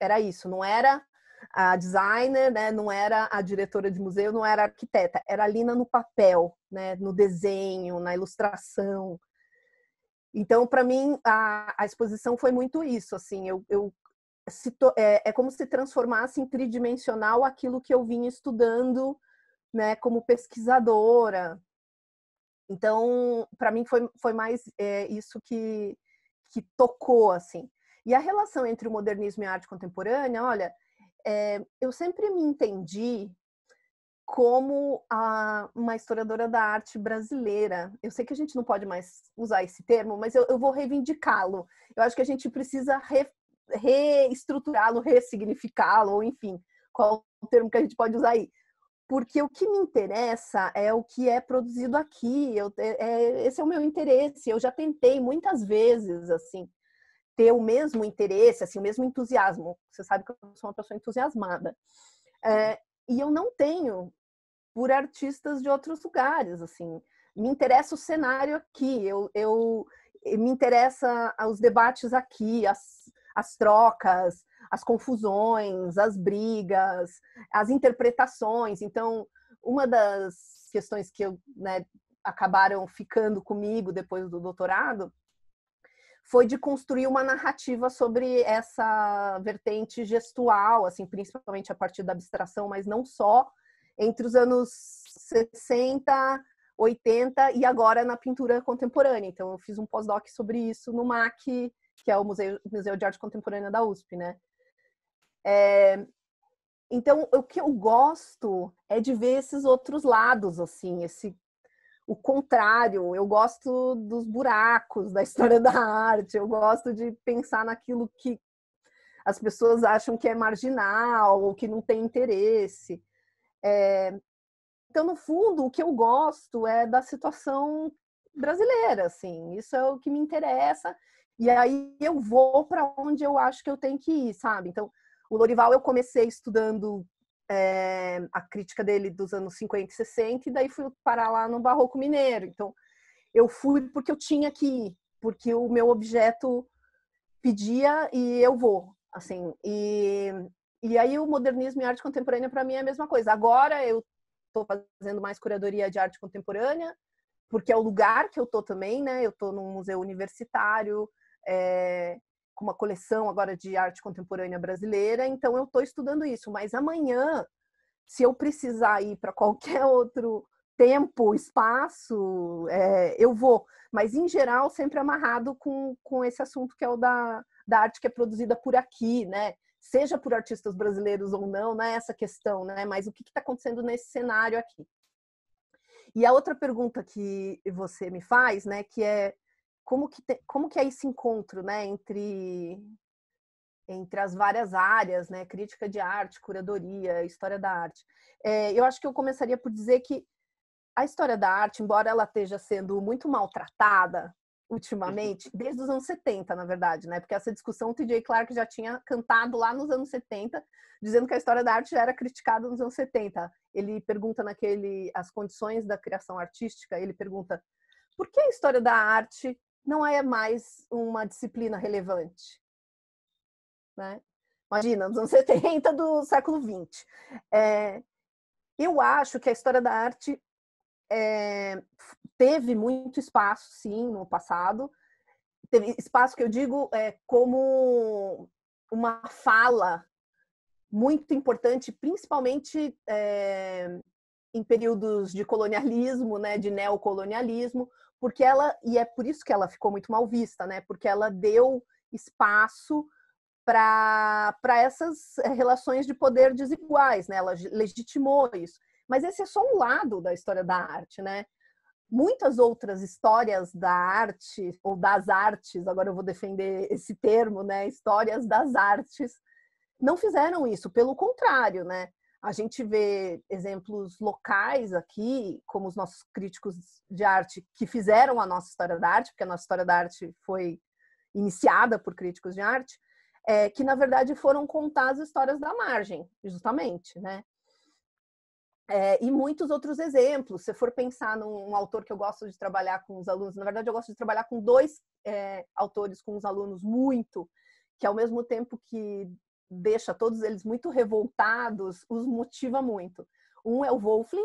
Era isso, não era a designer, né? Não era a diretora de museu, não era arquiteta, era a Lina no papel, né? No desenho, na ilustração. Então, para mim, a, a, exposição foi muito isso. Assim, eu, eu é, é como se transformasse em tridimensional aquilo que eu vinha estudando, né, como pesquisadora. Então, para mim foi, foi mais é, isso que, que tocou, assim. E a relação entre o modernismo e a arte contemporânea, olha, é, eu sempre me entendi como a, uma historiadora da arte brasileira. Eu sei que a gente não pode mais usar esse termo, mas eu, eu vou reivindicá-lo. Eu acho que a gente precisa re, reestruturá-lo, ressignificá-lo, enfim, qual o termo que a gente pode usar aí. Porque o que me interessa é o que é produzido aqui, eu, é, esse é o meu interesse. Eu já tentei muitas vezes, assim, ter o mesmo interesse, assim, o mesmo entusiasmo. Você sabe que eu sou uma pessoa entusiasmada. É, e eu não tenho por artistas de outros lugares, assim. Me interessa o cenário aqui, eu, eu me interessa os debates aqui, as, as trocas, as confusões, as brigas, as interpretações. Então, uma das questões que eu, né, acabaram ficando comigo depois do doutorado foi de construir uma narrativa sobre essa vertente gestual, assim, principalmente a partir da abstração, mas não só, entre os anos 60, 80 e agora na pintura contemporânea. Então eu fiz um pós-doc sobre isso no MAC que é o Museu, Museu de Arte Contemporânea da USP, né? É, então, o que eu gosto é de ver esses outros lados, assim, esse o contrário. Eu gosto dos buracos da história da arte, eu gosto de pensar naquilo que as pessoas acham que é marginal ou que não tem interesse. É, então, no fundo, o que eu gosto é da situação brasileira, assim, isso é o que me interessa e aí eu vou para onde eu acho que eu tenho que ir, sabe? Então, o Lorival eu comecei estudando é, a crítica dele dos anos 50 e 60 e daí fui parar lá no Barroco Mineiro. Então, eu fui porque eu tinha que ir, porque o meu objeto pedia e eu vou, assim. E, e aí o modernismo e arte contemporânea para mim é a mesma coisa. Agora eu estou fazendo mais curadoria de arte contemporânea, porque é o lugar que eu tô também, né? Eu tô num museu universitário, é, com uma coleção agora de arte contemporânea brasileira, então eu estou estudando isso. Mas amanhã, se eu precisar ir para qualquer outro tempo, espaço, é, eu vou. Mas, em geral, sempre amarrado com, com esse assunto que é o da, da arte que é produzida por aqui, né? Seja por artistas brasileiros ou não, não é essa questão, né? Mas o que está acontecendo nesse cenário aqui? E a outra pergunta que você me faz, né, que é como que, te, como que é esse encontro, né, entre, entre as várias áreas, né, crítica de arte, curadoria, história da arte. É, eu acho que eu começaria por dizer que a história da arte, embora ela esteja sendo muito maltratada uhum. ultimamente, desde os anos 70, na verdade, né? Porque essa discussão o TJ Clark já tinha cantado lá nos anos 70, dizendo que a história da arte já era criticada nos anos 70. Ele pergunta naquele as condições da criação artística, ele pergunta: "Por que a história da arte não é mais uma disciplina relevante. Né? Imagina, nos anos 70 do século 20. É, eu acho que a história da arte é, teve muito espaço, sim, no passado. Teve espaço que eu digo é, como uma fala muito importante, principalmente é, em períodos de colonialismo, né, de neocolonialismo, porque ela e é por isso que ela ficou muito mal vista, né? Porque ela deu espaço para essas relações de poder desiguais, né? Ela legitimou isso. Mas esse é só um lado da história da arte, né? Muitas outras histórias da arte ou das artes, agora eu vou defender esse termo, né? Histórias das artes não fizeram isso, pelo contrário, né? A gente vê exemplos locais aqui, como os nossos críticos de arte que fizeram a nossa história da arte, porque a nossa história da arte foi iniciada por críticos de arte, é, que na verdade foram contar as histórias da margem, justamente, né? É, e muitos outros exemplos. Se for pensar num um autor que eu gosto de trabalhar com os alunos, na verdade eu gosto de trabalhar com dois é, autores com os alunos muito, que ao mesmo tempo que deixa todos eles muito revoltados, os motiva muito. Um é o Wolfling,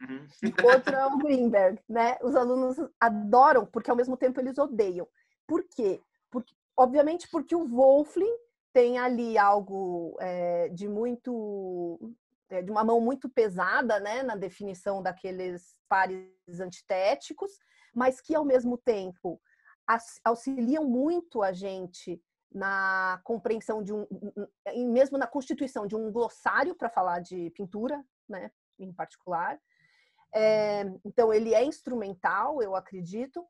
uhum. outro é o Greenberg, né? Os alunos adoram, porque ao mesmo tempo eles odeiam. Por quê? Porque, obviamente porque o Wolfling tem ali algo é, de muito é, de uma mão muito pesada né, na definição daqueles pares antitéticos, mas que ao mesmo tempo auxiliam muito a gente na compreensão de um, mesmo na constituição de um glossário para falar de pintura, né, em particular. É, então ele é instrumental, eu acredito.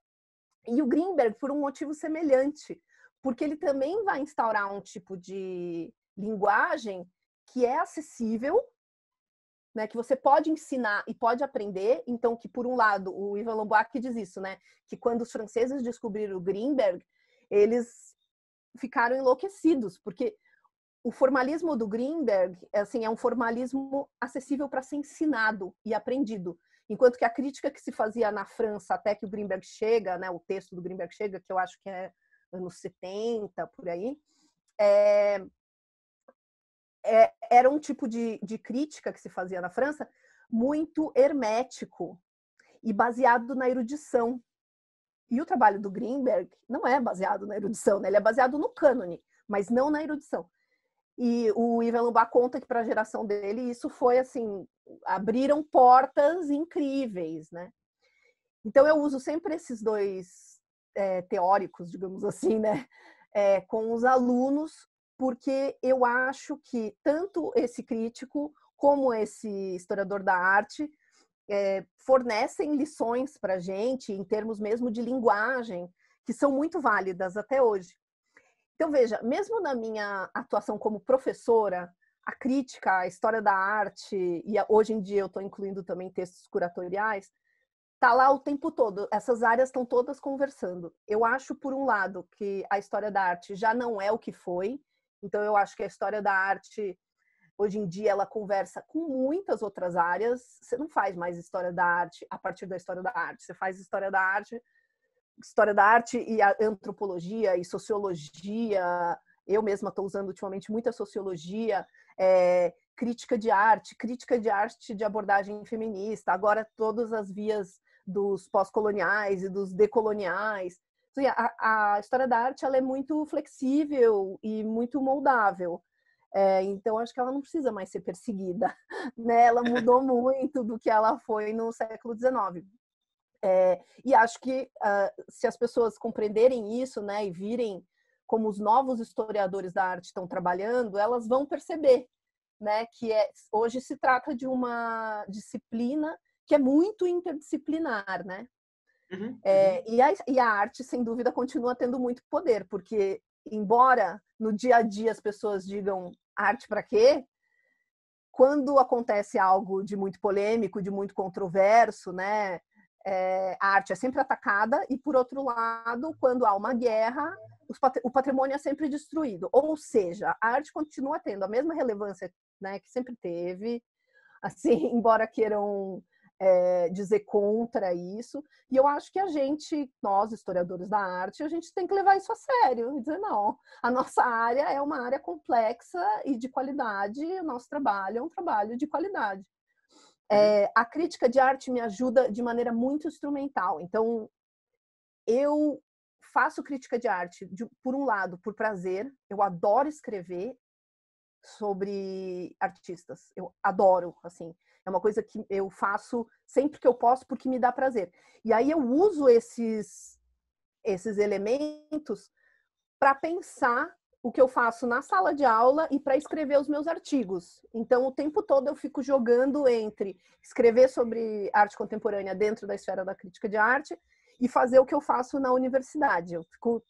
E o Greenberg por um motivo semelhante, porque ele também vai instaurar um tipo de linguagem que é acessível, né, que você pode ensinar e pode aprender. Então que por um lado o Ivan que diz isso, né, que quando os franceses descobriram o Greenberg, eles ficaram enlouquecidos, porque o formalismo do Greenberg é assim, é um formalismo acessível para ser ensinado e aprendido. Enquanto que a crítica que se fazia na França até que o Greenberg chega, né, o texto do Greenberg chega, que eu acho que é anos 70, por aí, é, é, era um tipo de, de crítica que se fazia na França muito hermético e baseado na erudição. E o trabalho do Greenberg não é baseado na erudição, né? ele é baseado no cânone, mas não na erudição. E o Ivan Lubá conta que para a geração dele isso foi assim, abriram portas incríveis, né? Então eu uso sempre esses dois é, teóricos, digamos assim, né? É, com os alunos, porque eu acho que tanto esse crítico como esse historiador da arte é, fornecem lições para a gente, em termos mesmo de linguagem, que são muito válidas até hoje. Então, veja, mesmo na minha atuação como professora, a crítica, a história da arte, e hoje em dia eu estou incluindo também textos curatoriais, tá lá o tempo todo. Essas áreas estão todas conversando. Eu acho, por um lado, que a história da arte já não é o que foi. Então, eu acho que a história da arte Hoje em dia ela conversa com muitas outras áreas. Você não faz mais história da arte a partir da história da arte. Você faz história da arte, história da arte e antropologia e sociologia. Eu mesma estou usando ultimamente muita sociologia, é, crítica de arte, crítica de arte de abordagem feminista. Agora todas as vias dos pós-coloniais e dos decoloniais. Então, a, a história da arte ela é muito flexível e muito moldável é, então acho que ela não precisa mais ser perseguida, né? Ela mudou muito do que ela foi no século XIX. É, e acho que uh, se as pessoas compreenderem isso, né, e virem como os novos historiadores da arte estão trabalhando, elas vão perceber, né, que é, hoje se trata de uma disciplina que é muito interdisciplinar, né? Uhum, é, uhum. É, e, a, e a arte, sem dúvida, continua tendo muito poder, porque embora no dia a dia as pessoas digam arte para quê? Quando acontece algo de muito polêmico, de muito controverso, né? É, a arte é sempre atacada e, por outro lado, quando há uma guerra, o patrimônio é sempre destruído. Ou seja, a arte continua tendo a mesma relevância né, que sempre teve, assim, embora queiram é, dizer contra isso. E eu acho que a gente, nós, historiadores da arte, a gente tem que levar isso a sério e dizer, não, a nossa área é uma área complexa e de qualidade, e o nosso trabalho é um trabalho de qualidade. É, a crítica de arte me ajuda de maneira muito instrumental. Então, eu faço crítica de arte, de, por um lado, por prazer, eu adoro escrever sobre artistas, eu adoro, assim. É uma coisa que eu faço sempre que eu posso porque me dá prazer. E aí eu uso esses esses elementos para pensar o que eu faço na sala de aula e para escrever os meus artigos. Então, o tempo todo eu fico jogando entre escrever sobre arte contemporânea dentro da esfera da crítica de arte e fazer o que eu faço na universidade. Eu fico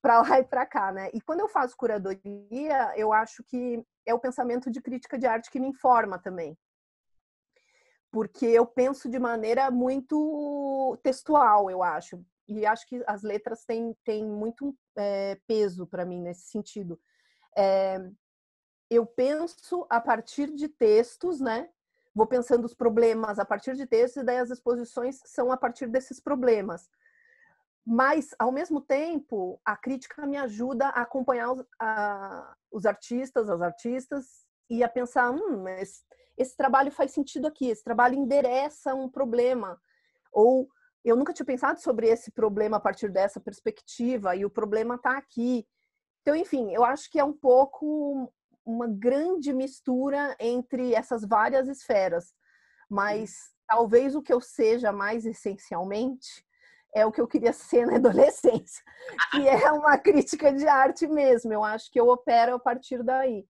para lá e para cá, né? E quando eu faço curadoria, eu acho que é o pensamento de crítica de arte que me informa também porque eu penso de maneira muito textual, eu acho. E acho que as letras têm, têm muito é, peso para mim nesse sentido. É, eu penso a partir de textos, né? Vou pensando os problemas a partir de textos, e daí as exposições são a partir desses problemas. Mas, ao mesmo tempo, a crítica me ajuda a acompanhar os, a, os artistas, as artistas, e a pensar: hum, esse esse trabalho faz sentido aqui, esse trabalho endereça um problema. Ou eu nunca tinha pensado sobre esse problema a partir dessa perspectiva, e o problema está aqui. Então, enfim, eu acho que é um pouco uma grande mistura entre essas várias esferas, mas talvez o que eu seja mais essencialmente é o que eu queria ser na adolescência, que é uma crítica de arte mesmo. Eu acho que eu opero a partir daí.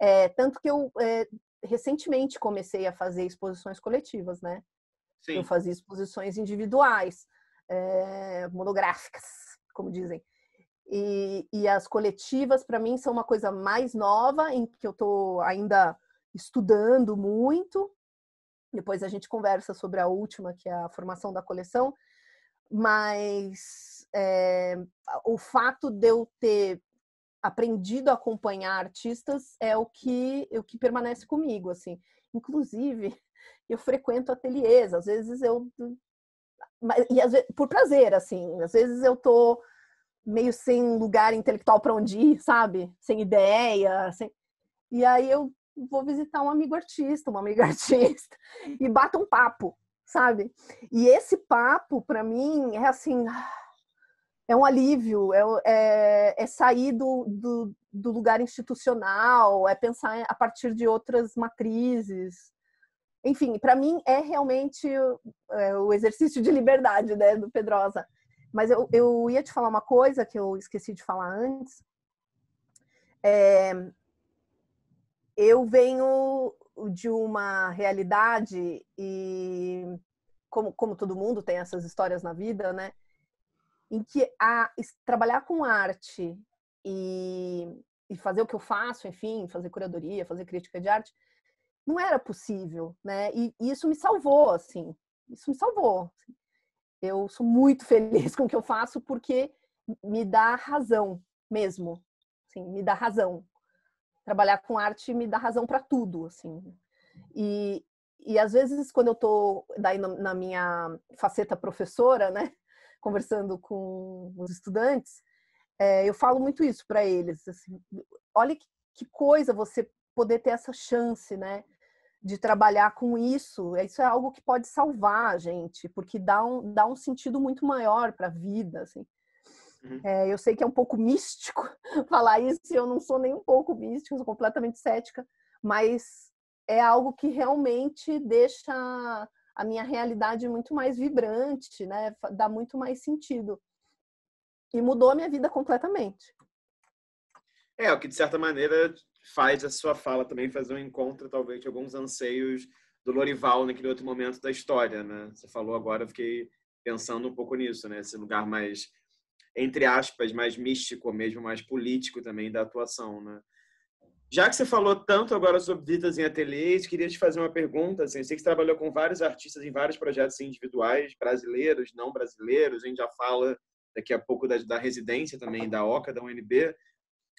É, tanto que eu é, recentemente comecei a fazer exposições coletivas, né? Sim. Eu fazia exposições individuais, é, monográficas, como dizem. E, e as coletivas, para mim, são uma coisa mais nova, em que eu estou ainda estudando muito. Depois a gente conversa sobre a última, que é a formação da coleção. Mas é, o fato de eu ter aprendido a acompanhar artistas é o que, é o que permanece comigo, assim. Inclusive, eu frequento ateliês, às vezes eu... E às vezes, por prazer, assim. Às vezes eu tô meio sem lugar intelectual para onde ir, sabe? Sem ideia, sem... E aí eu vou visitar um amigo artista, uma amiga artista, e bato um papo, sabe? E esse papo, para mim, é assim é um alívio, é, é, é sair do, do, do, lugar institucional, é pensar a partir de outras matrizes. Enfim, para mim é realmente é, o exercício de liberdade né, do Pedrosa. Mas eu, eu ia te falar uma coisa que eu esqueci de falar antes. É, eu venho de uma realidade e, como, como todo mundo tem essas histórias na vida, né? em que a, trabalhar com arte e, e fazer o que eu faço, enfim, fazer curadoria, fazer crítica de arte, não era possível, né? E, e isso me salvou, assim, isso me salvou. Assim. Eu sou muito feliz com o que eu faço porque me dá razão mesmo, assim, me dá razão. Trabalhar com arte me dá razão para tudo, assim. E, e às vezes quando eu tô daí na, minha faceta professora, né? conversando com os estudantes, é, eu falo muito isso para eles. Assim, olha que, que, coisa você poder ter essa chance, né? De trabalhar com isso. Isso é algo que pode salvar a gente, porque dá um, dá um sentido muito maior para a vida, assim. Uhum. É, eu sei que é um pouco místico falar isso, e eu não sou nem um pouco mística, sou completamente cética, mas é algo que realmente deixa a minha realidade é muito mais vibrante, né? Dá muito mais sentido. E mudou a minha vida completamente. É, o que de certa maneira faz a sua fala também fazer um encontro, talvez, de alguns anseios do Lorival naquele outro momento da história, né? Você falou agora, eu fiquei pensando um pouco nisso, né? Esse lugar mais, entre aspas, mais místico mesmo, mais político também da atuação, né? Já que você falou tanto agora sobre ditas em ateliês, queria te fazer uma pergunta. Assim, eu sei que você trabalhou com vários artistas em vários projetos assim, individuais, brasileiros, não brasileiros. A gente já fala daqui a pouco da, da residência também, da OCA, da UNB.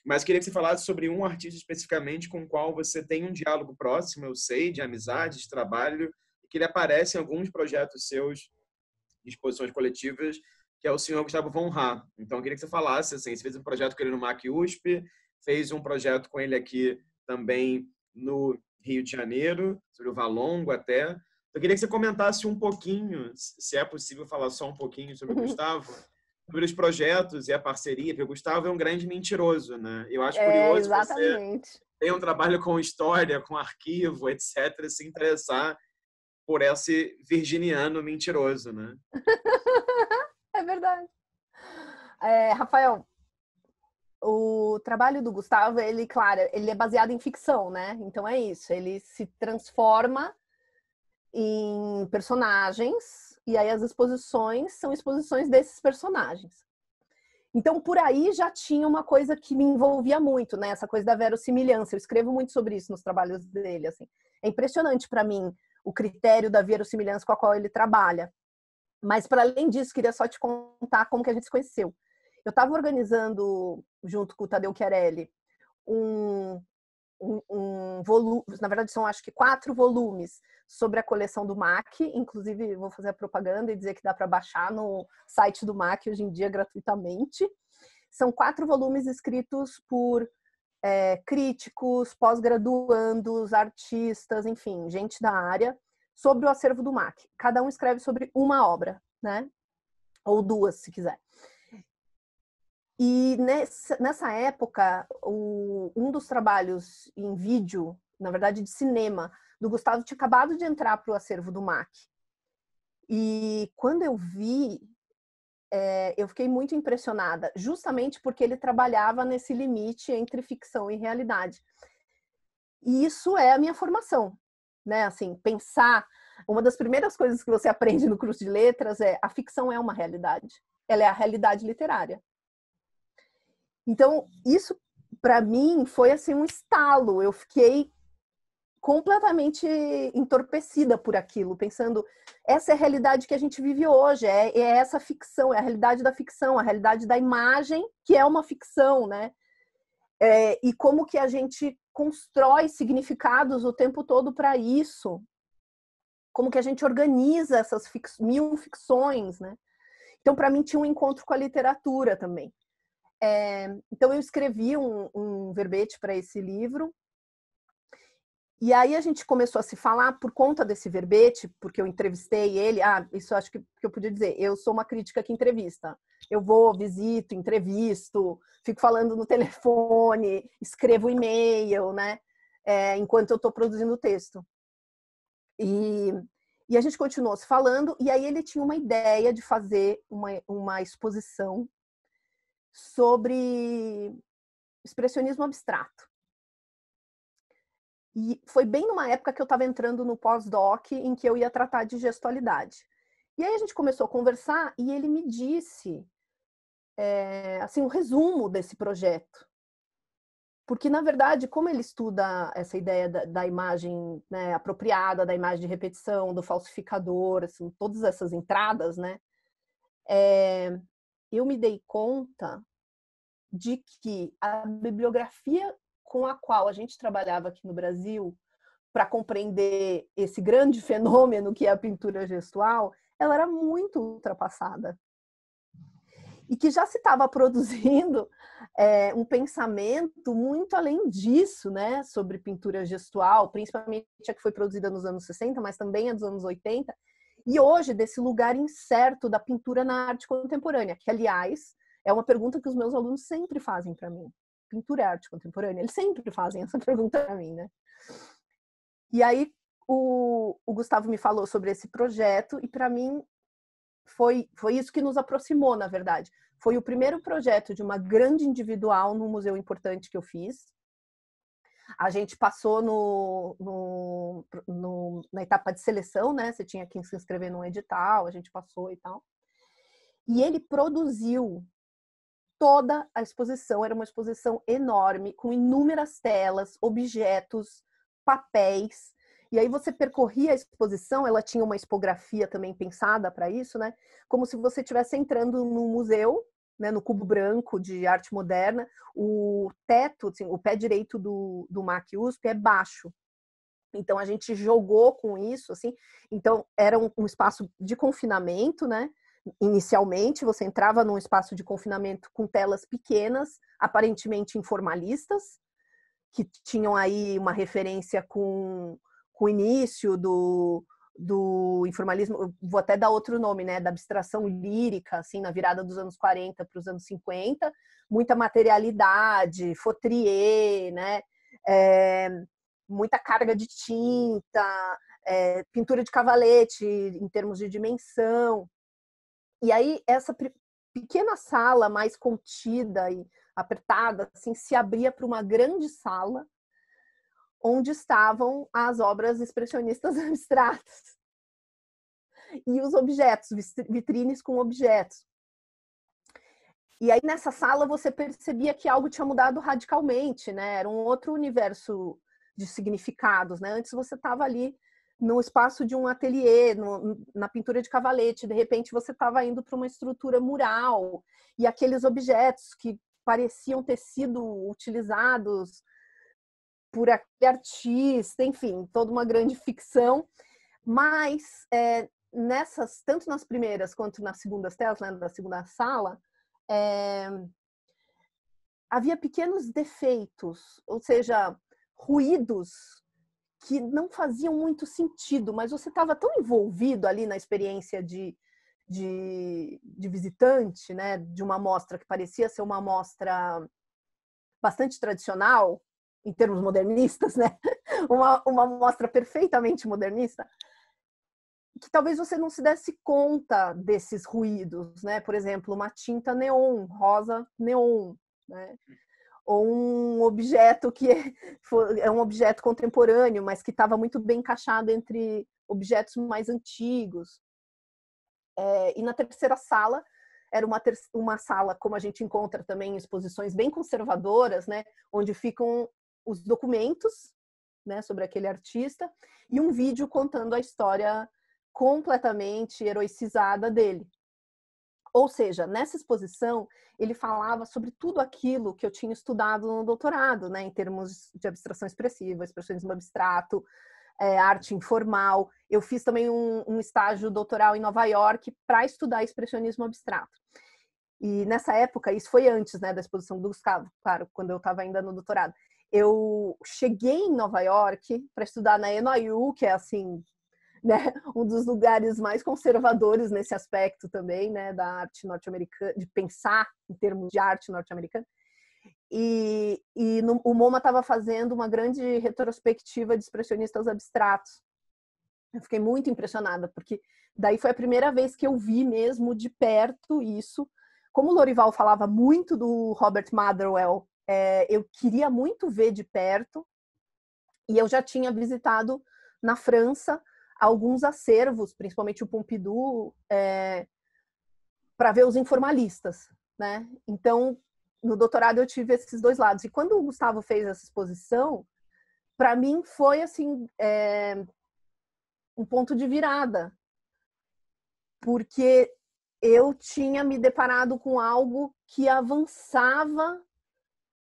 Mas queria que você falasse sobre um artista especificamente com o qual você tem um diálogo próximo, eu sei, de amizade, de trabalho, e que ele aparece em alguns projetos seus, de exposições coletivas, que é o senhor Gustavo Von Rá. Então, eu queria que você falasse, assim, você fez um projeto com ele no MAC USP, fez um projeto com ele aqui também no Rio de Janeiro, sobre o Valongo até. Eu queria que você comentasse um pouquinho, se é possível falar só um pouquinho sobre o uhum. Gustavo, sobre os projetos e a parceria, porque o Gustavo é um grande mentiroso, né? Eu acho é, curioso é, exatamente. você tem um trabalho com história, com arquivo, etc., se interessar por esse virginiano mentiroso, né? é verdade. É, Rafael, o trabalho do Gustavo, ele, claro, ele é baseado em ficção, né? Então é isso, ele se transforma em personagens e aí as exposições são exposições desses personagens. Então por aí já tinha uma coisa que me envolvia muito, né? Essa coisa da verossimilhança. Eu escrevo muito sobre isso nos trabalhos dele, assim. É impressionante para mim o critério da verossimilhança com a qual ele trabalha. Mas para além disso, queria só te contar como que a gente se conheceu. Eu estava organizando junto com o Tadeu Chiarelli, um, um, um volume, na verdade são acho que quatro volumes sobre a coleção do MAC, inclusive vou fazer a propaganda e dizer que dá para baixar no site do MAC hoje em dia gratuitamente. São quatro volumes escritos por é, críticos, pós-graduandos, artistas, enfim, gente da área, sobre o acervo do MAC. Cada um escreve sobre uma obra, né? Ou duas, se quiser. E nessa época, um dos trabalhos em vídeo, na verdade de cinema, do Gustavo tinha acabado de entrar para o acervo do MAC. E quando eu vi, é, eu fiquei muito impressionada, justamente porque ele trabalhava nesse limite entre ficção e realidade. E isso é a minha formação, né? Assim, pensar. Uma das primeiras coisas que você aprende no curso de letras é a ficção é uma realidade. Ela é a realidade literária então, isso para mim foi assim um estalo. Eu fiquei completamente entorpecida por aquilo, pensando essa é a realidade que a gente vive hoje, é, é, essa ficção, é a realidade da ficção, a realidade da imagem que é uma ficção, né? É, e como que a gente constrói significados o tempo todo para isso? Como que a gente organiza essas fix, mil ficções, né? Então, para mim, tinha um encontro com a literatura também. É, então eu escrevi um, um verbete para esse livro e aí a gente começou a se falar por conta desse verbete, porque eu entrevistei ele. Ah, isso acho que, que eu podia dizer. Eu sou uma crítica que entrevista. Eu vou, visito, entrevisto, fico falando no telefone, escrevo e-mail, né? É, enquanto eu estou produzindo o texto. E, e a gente continuou se falando. E aí ele tinha uma ideia de fazer uma, uma exposição sobre expressionismo abstrato. E foi bem numa época que eu estava entrando no pós-doc em que eu ia tratar de gestualidade. E aí a gente começou a conversar e ele me disse é, assim um resumo desse projeto. Porque, na verdade, como ele estuda essa ideia da, da imagem né, apropriada, da imagem de repetição, do falsificador, assim, todas essas entradas, né, é, eu me dei conta de que a bibliografia com a qual a gente trabalhava aqui no Brasil para compreender esse grande fenômeno que é a pintura gestual, ela era muito ultrapassada. E que já se estava produzindo é, um pensamento muito além disso, né, sobre pintura gestual, principalmente a que foi produzida nos anos 60, mas também a dos anos 80, e hoje, desse lugar incerto da pintura na arte contemporânea, que, aliás, é uma pergunta que os meus alunos sempre fazem para mim. Pintura é arte contemporânea? Eles sempre fazem essa pergunta para mim, né? E aí, o, o Gustavo me falou sobre esse projeto, e para mim foi, foi isso que nos aproximou, na verdade. Foi o primeiro projeto de uma grande individual num museu importante que eu fiz. A gente passou no, no, no, na etapa de seleção, né? Você tinha que se inscrever num edital, a gente passou e tal. E ele produziu toda a exposição, era uma exposição enorme, com inúmeras telas, objetos, papéis. E aí você percorria a exposição, ela tinha uma expografia também pensada para isso, né? Como se você estivesse entrando num museu né, no cubo branco de arte moderna, o teto, assim, o pé direito do, do MAC USP é baixo. Então a gente jogou com isso, assim. Então era um, um espaço de confinamento, né? Inicialmente você entrava num espaço de confinamento com telas pequenas, aparentemente informalistas, que tinham aí uma referência com, com o início do, do informalismo, vou até dar outro nome, né, da abstração lírica, assim, na virada dos anos 40 para os anos 50, muita materialidade, Fautrier, né, é, muita carga de tinta, é, pintura de cavalete em termos de dimensão. E aí essa pequena sala mais contida e apertada, assim, se abria para uma grande sala onde estavam as obras expressionistas abstratas e os objetos, vitrines com objetos. E aí nessa sala você percebia que algo tinha mudado radicalmente, né? Era um outro universo de significados, né? Antes você estava ali no espaço de um ateliê, no, na pintura de cavalete, de repente você estava indo para uma estrutura mural e aqueles objetos que pareciam ter sido utilizados por aquele artista, enfim, toda uma grande ficção. Mas é, nessas, tanto nas primeiras quanto nas segundas telas, né, na segunda sala, é, havia pequenos defeitos, ou seja, ruídos que não faziam muito sentido, mas você estava tão envolvido ali na experiência de, de, de, visitante, né, de uma amostra que parecia ser uma amostra bastante tradicional, em termos modernistas, né? Uma, uma mostra perfeitamente modernista, que talvez você não se desse conta desses ruídos, né? Por exemplo, uma tinta neon, rosa neon, né? Ou um objeto que é, é um objeto contemporâneo, mas que estava muito bem encaixado entre objetos mais antigos. É, e na terceira sala, era uma, ter uma sala, como a gente encontra também em exposições bem conservadoras, né? Onde ficam os documentos né, sobre aquele artista e um uhum. vídeo contando a história completamente heroicizada dele. Ou seja, nessa exposição, ele falava sobre tudo aquilo que eu tinha estudado no doutorado, né, em termos de abstração expressiva, expressionismo abstrato, é, arte informal. Eu fiz também um, um estágio doutoral em Nova York para estudar expressionismo abstrato. E nessa época, isso foi antes né, da exposição do Gustavo, claro, quando eu estava ainda no doutorado eu cheguei em Nova York para estudar na NYU, que é assim, né, um dos lugares mais conservadores nesse aspecto também, né, da arte norte-americana, de pensar em termos de arte norte-americana. E, e no, o MoMA estava fazendo uma grande retrospectiva de expressionistas abstratos. Eu fiquei muito impressionada, porque daí foi a primeira vez que eu vi mesmo de perto isso. Como o Lorival falava muito do Robert Motherwell é, eu queria muito ver de perto e eu já tinha visitado na França alguns acervos, principalmente o Pompidou, é, eh, para ver os informalistas, né? Então, no doutorado eu tive esses dois lados. E quando o Gustavo fez essa exposição, para mim foi assim é, um ponto de virada, porque eu tinha me deparado com algo que avançava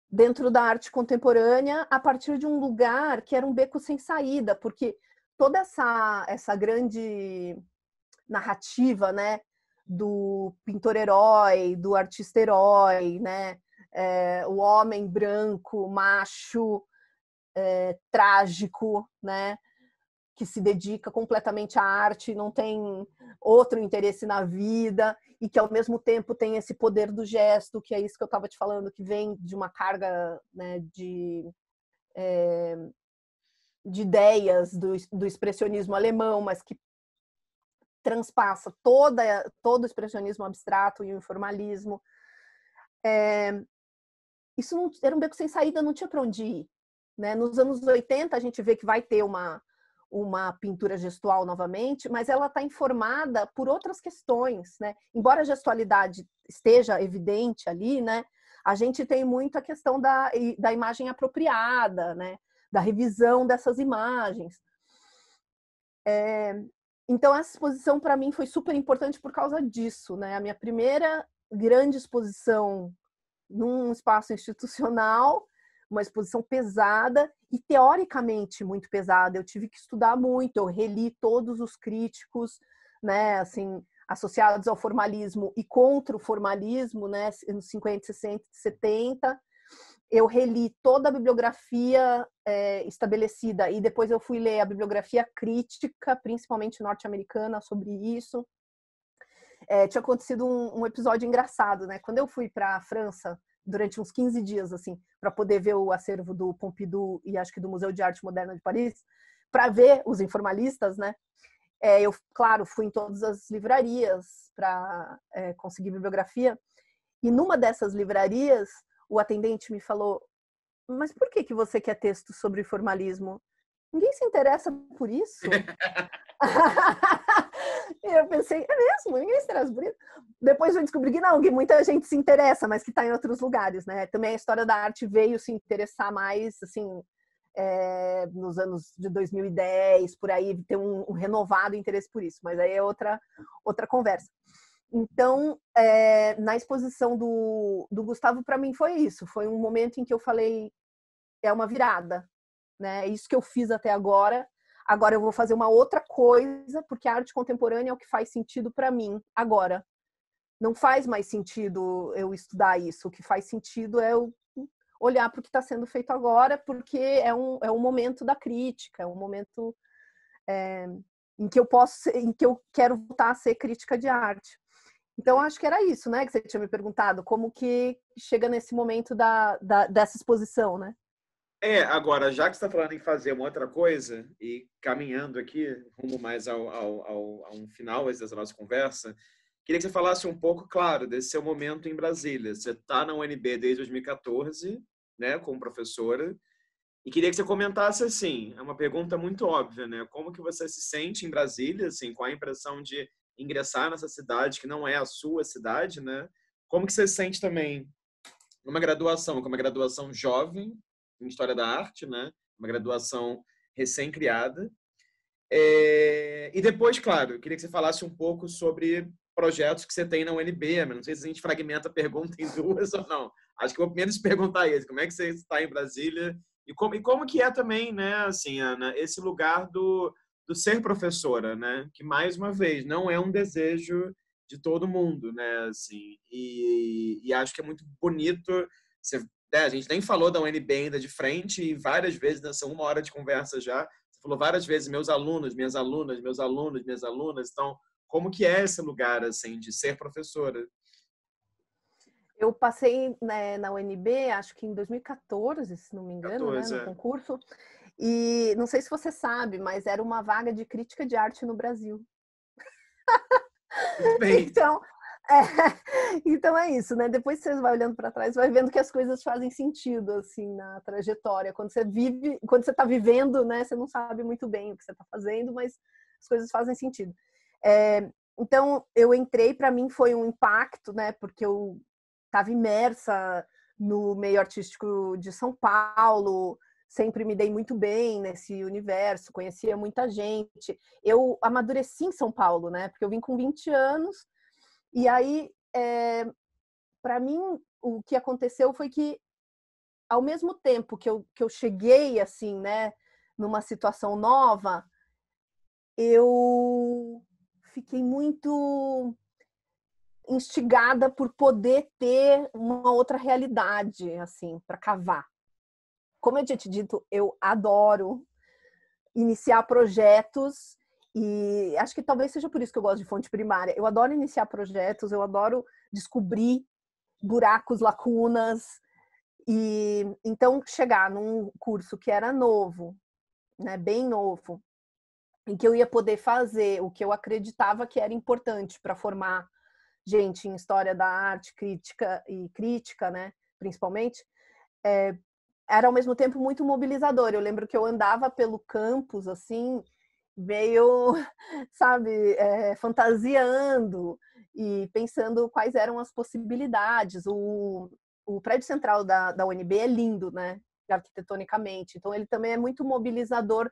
dentro da arte contemporânea a partir de um lugar que era um beco sem saída, porque toda essa, essa grande narrativa, né, do pintor herói, do artista herói, né, é, o homem branco, macho, é, trágico, né, que se dedica completamente à arte, não tem outro interesse na vida e que ao mesmo tempo tem esse poder do gesto, que é isso que eu estava te falando, que vem de uma carga né, de, é, de ideias do, do expressionismo alemão, mas que transpassa toda, todo o expressionismo abstrato e o informalismo. É, isso não, era um beco sem saída, não tinha para onde ir. Né? Nos anos 80, a gente vê que vai ter uma, uma pintura gestual novamente, mas ela está informada por outras questões, né? Embora a gestualidade esteja evidente ali, né? A gente tem muito a questão da, da imagem apropriada, né? Da revisão dessas imagens. É, então, essa exposição para mim foi super importante por causa disso, né? A minha primeira grande exposição num espaço institucional uma exposição pesada e teoricamente muito pesada. Eu tive que estudar muito, eu reli todos os críticos, né, assim, associados ao formalismo e contra o formalismo, né, nos 50, 60, 70. Eu reli toda a bibliografia é, estabelecida e depois eu fui ler a bibliografia crítica, principalmente norte-americana, sobre isso. É, tinha acontecido um, um, episódio engraçado, né? Quando eu fui para a França durante uns 15 dias, assim, para poder ver o acervo do Pompidou e acho que do Museu de Arte Moderna de Paris, para ver os informalistas, né? É, eu, claro, fui em todas as livrarias para é, conseguir bibliografia. E numa dessas livrarias, o atendente me falou: Mas por que, que você quer texto sobre formalismo? Ninguém se interessa por isso. E eu pensei, é mesmo? Ninguém será bonito. Depois eu descobri que não, que muita gente se interessa, mas que está em outros lugares, né? Também a história da arte veio se interessar mais, assim, é, nos anos de 2010, por aí, ter um, um, renovado interesse por isso. Mas aí é outra, outra conversa. Então, é, na exposição do, do Gustavo, para mim foi isso. Foi um momento em que eu falei, é uma virada, né? É isso que eu fiz até agora Agora eu vou fazer uma outra coisa, porque a arte contemporânea é o que faz sentido para mim agora. Não faz mais sentido eu estudar isso. O que faz sentido é eu olhar para o que está sendo feito agora, porque é um, é um momento da crítica, é um momento é, em que eu posso, ser, em que eu quero voltar a ser crítica de arte. Então, acho que era isso, né, que você tinha me perguntado, como que chega nesse momento da, da dessa exposição, né? É, agora, já que você está falando em fazer uma outra coisa, e caminhando aqui rumo mais ao, ao, ao, a um final dessa nossa conversa, queria que você falasse um pouco, claro, desse seu momento em Brasília. Você está na UNB desde 2014, né, como professora, e queria que você comentasse, assim, é uma pergunta muito óbvia, né? Como que você se sente em Brasília, assim, qual a impressão de ingressar nessa cidade que não é a sua cidade, né? Como que você se sente também numa graduação, como é uma graduação jovem, em História da Arte, né? uma graduação recém-criada. É... E depois, claro, eu queria que você falasse um pouco sobre projetos que você tem na UNB. Não sei se a gente fragmenta a pergunta em duas ou não. Acho que eu vou primeiro te perguntar isso. Como é que você está em Brasília? E como, e como que é também, né, assim, Ana, esse lugar do, do ser professora, né? Que, mais uma vez, não é um desejo de todo mundo, né? Assim, e, e acho que é muito bonito você né, a gente nem falou da UNB ainda de frente e várias vezes, né, são uma hora de conversa já, você falou várias vezes, meus alunos, minhas alunas, meus alunos, minhas alunas, então, como que é esse lugar, assim, de ser professora? Eu passei né, na UNB, acho que em 2014, se não me engano, 14, né, no é. concurso, e não sei se você sabe, mas era uma vaga de crítica de arte no Brasil. Bem. Então, então é isso, né? Depois você vai olhando para trás, vai vendo que as coisas fazem sentido assim na trajetória. Quando você vive, quando você está vivendo, né? Você não sabe muito bem o que você está fazendo, mas as coisas fazem sentido. É, então eu entrei, para mim foi um impacto, né? Porque eu estava imersa no meio artístico de São Paulo, sempre me dei muito bem nesse universo, conhecia muita gente. Eu amadureci em São Paulo, né? Porque eu vim com 20 anos e aí, é, eh, para mim, o que aconteceu foi que, ao mesmo tempo que eu, que eu cheguei, assim, né, numa situação nova, eu fiquei muito instigada por poder ter uma outra realidade, assim, para cavar. Como eu tinha te dito, eu adoro iniciar projetos e acho que talvez seja por isso que eu gosto de fonte primária. Eu adoro iniciar projetos, eu adoro descobrir buracos, lacunas. E então chegar num curso que era novo, né, bem novo, em que eu ia poder fazer o que eu acreditava que era importante para formar gente em história da arte, crítica e crítica, né, principalmente, é, era ao mesmo tempo muito mobilizador. Eu lembro que eu andava pelo campus assim, meio, sabe, é, fantasiando e pensando quais eram as possibilidades. O, o prédio central da, da UNB é lindo, né, arquitetonicamente, então ele também é muito mobilizador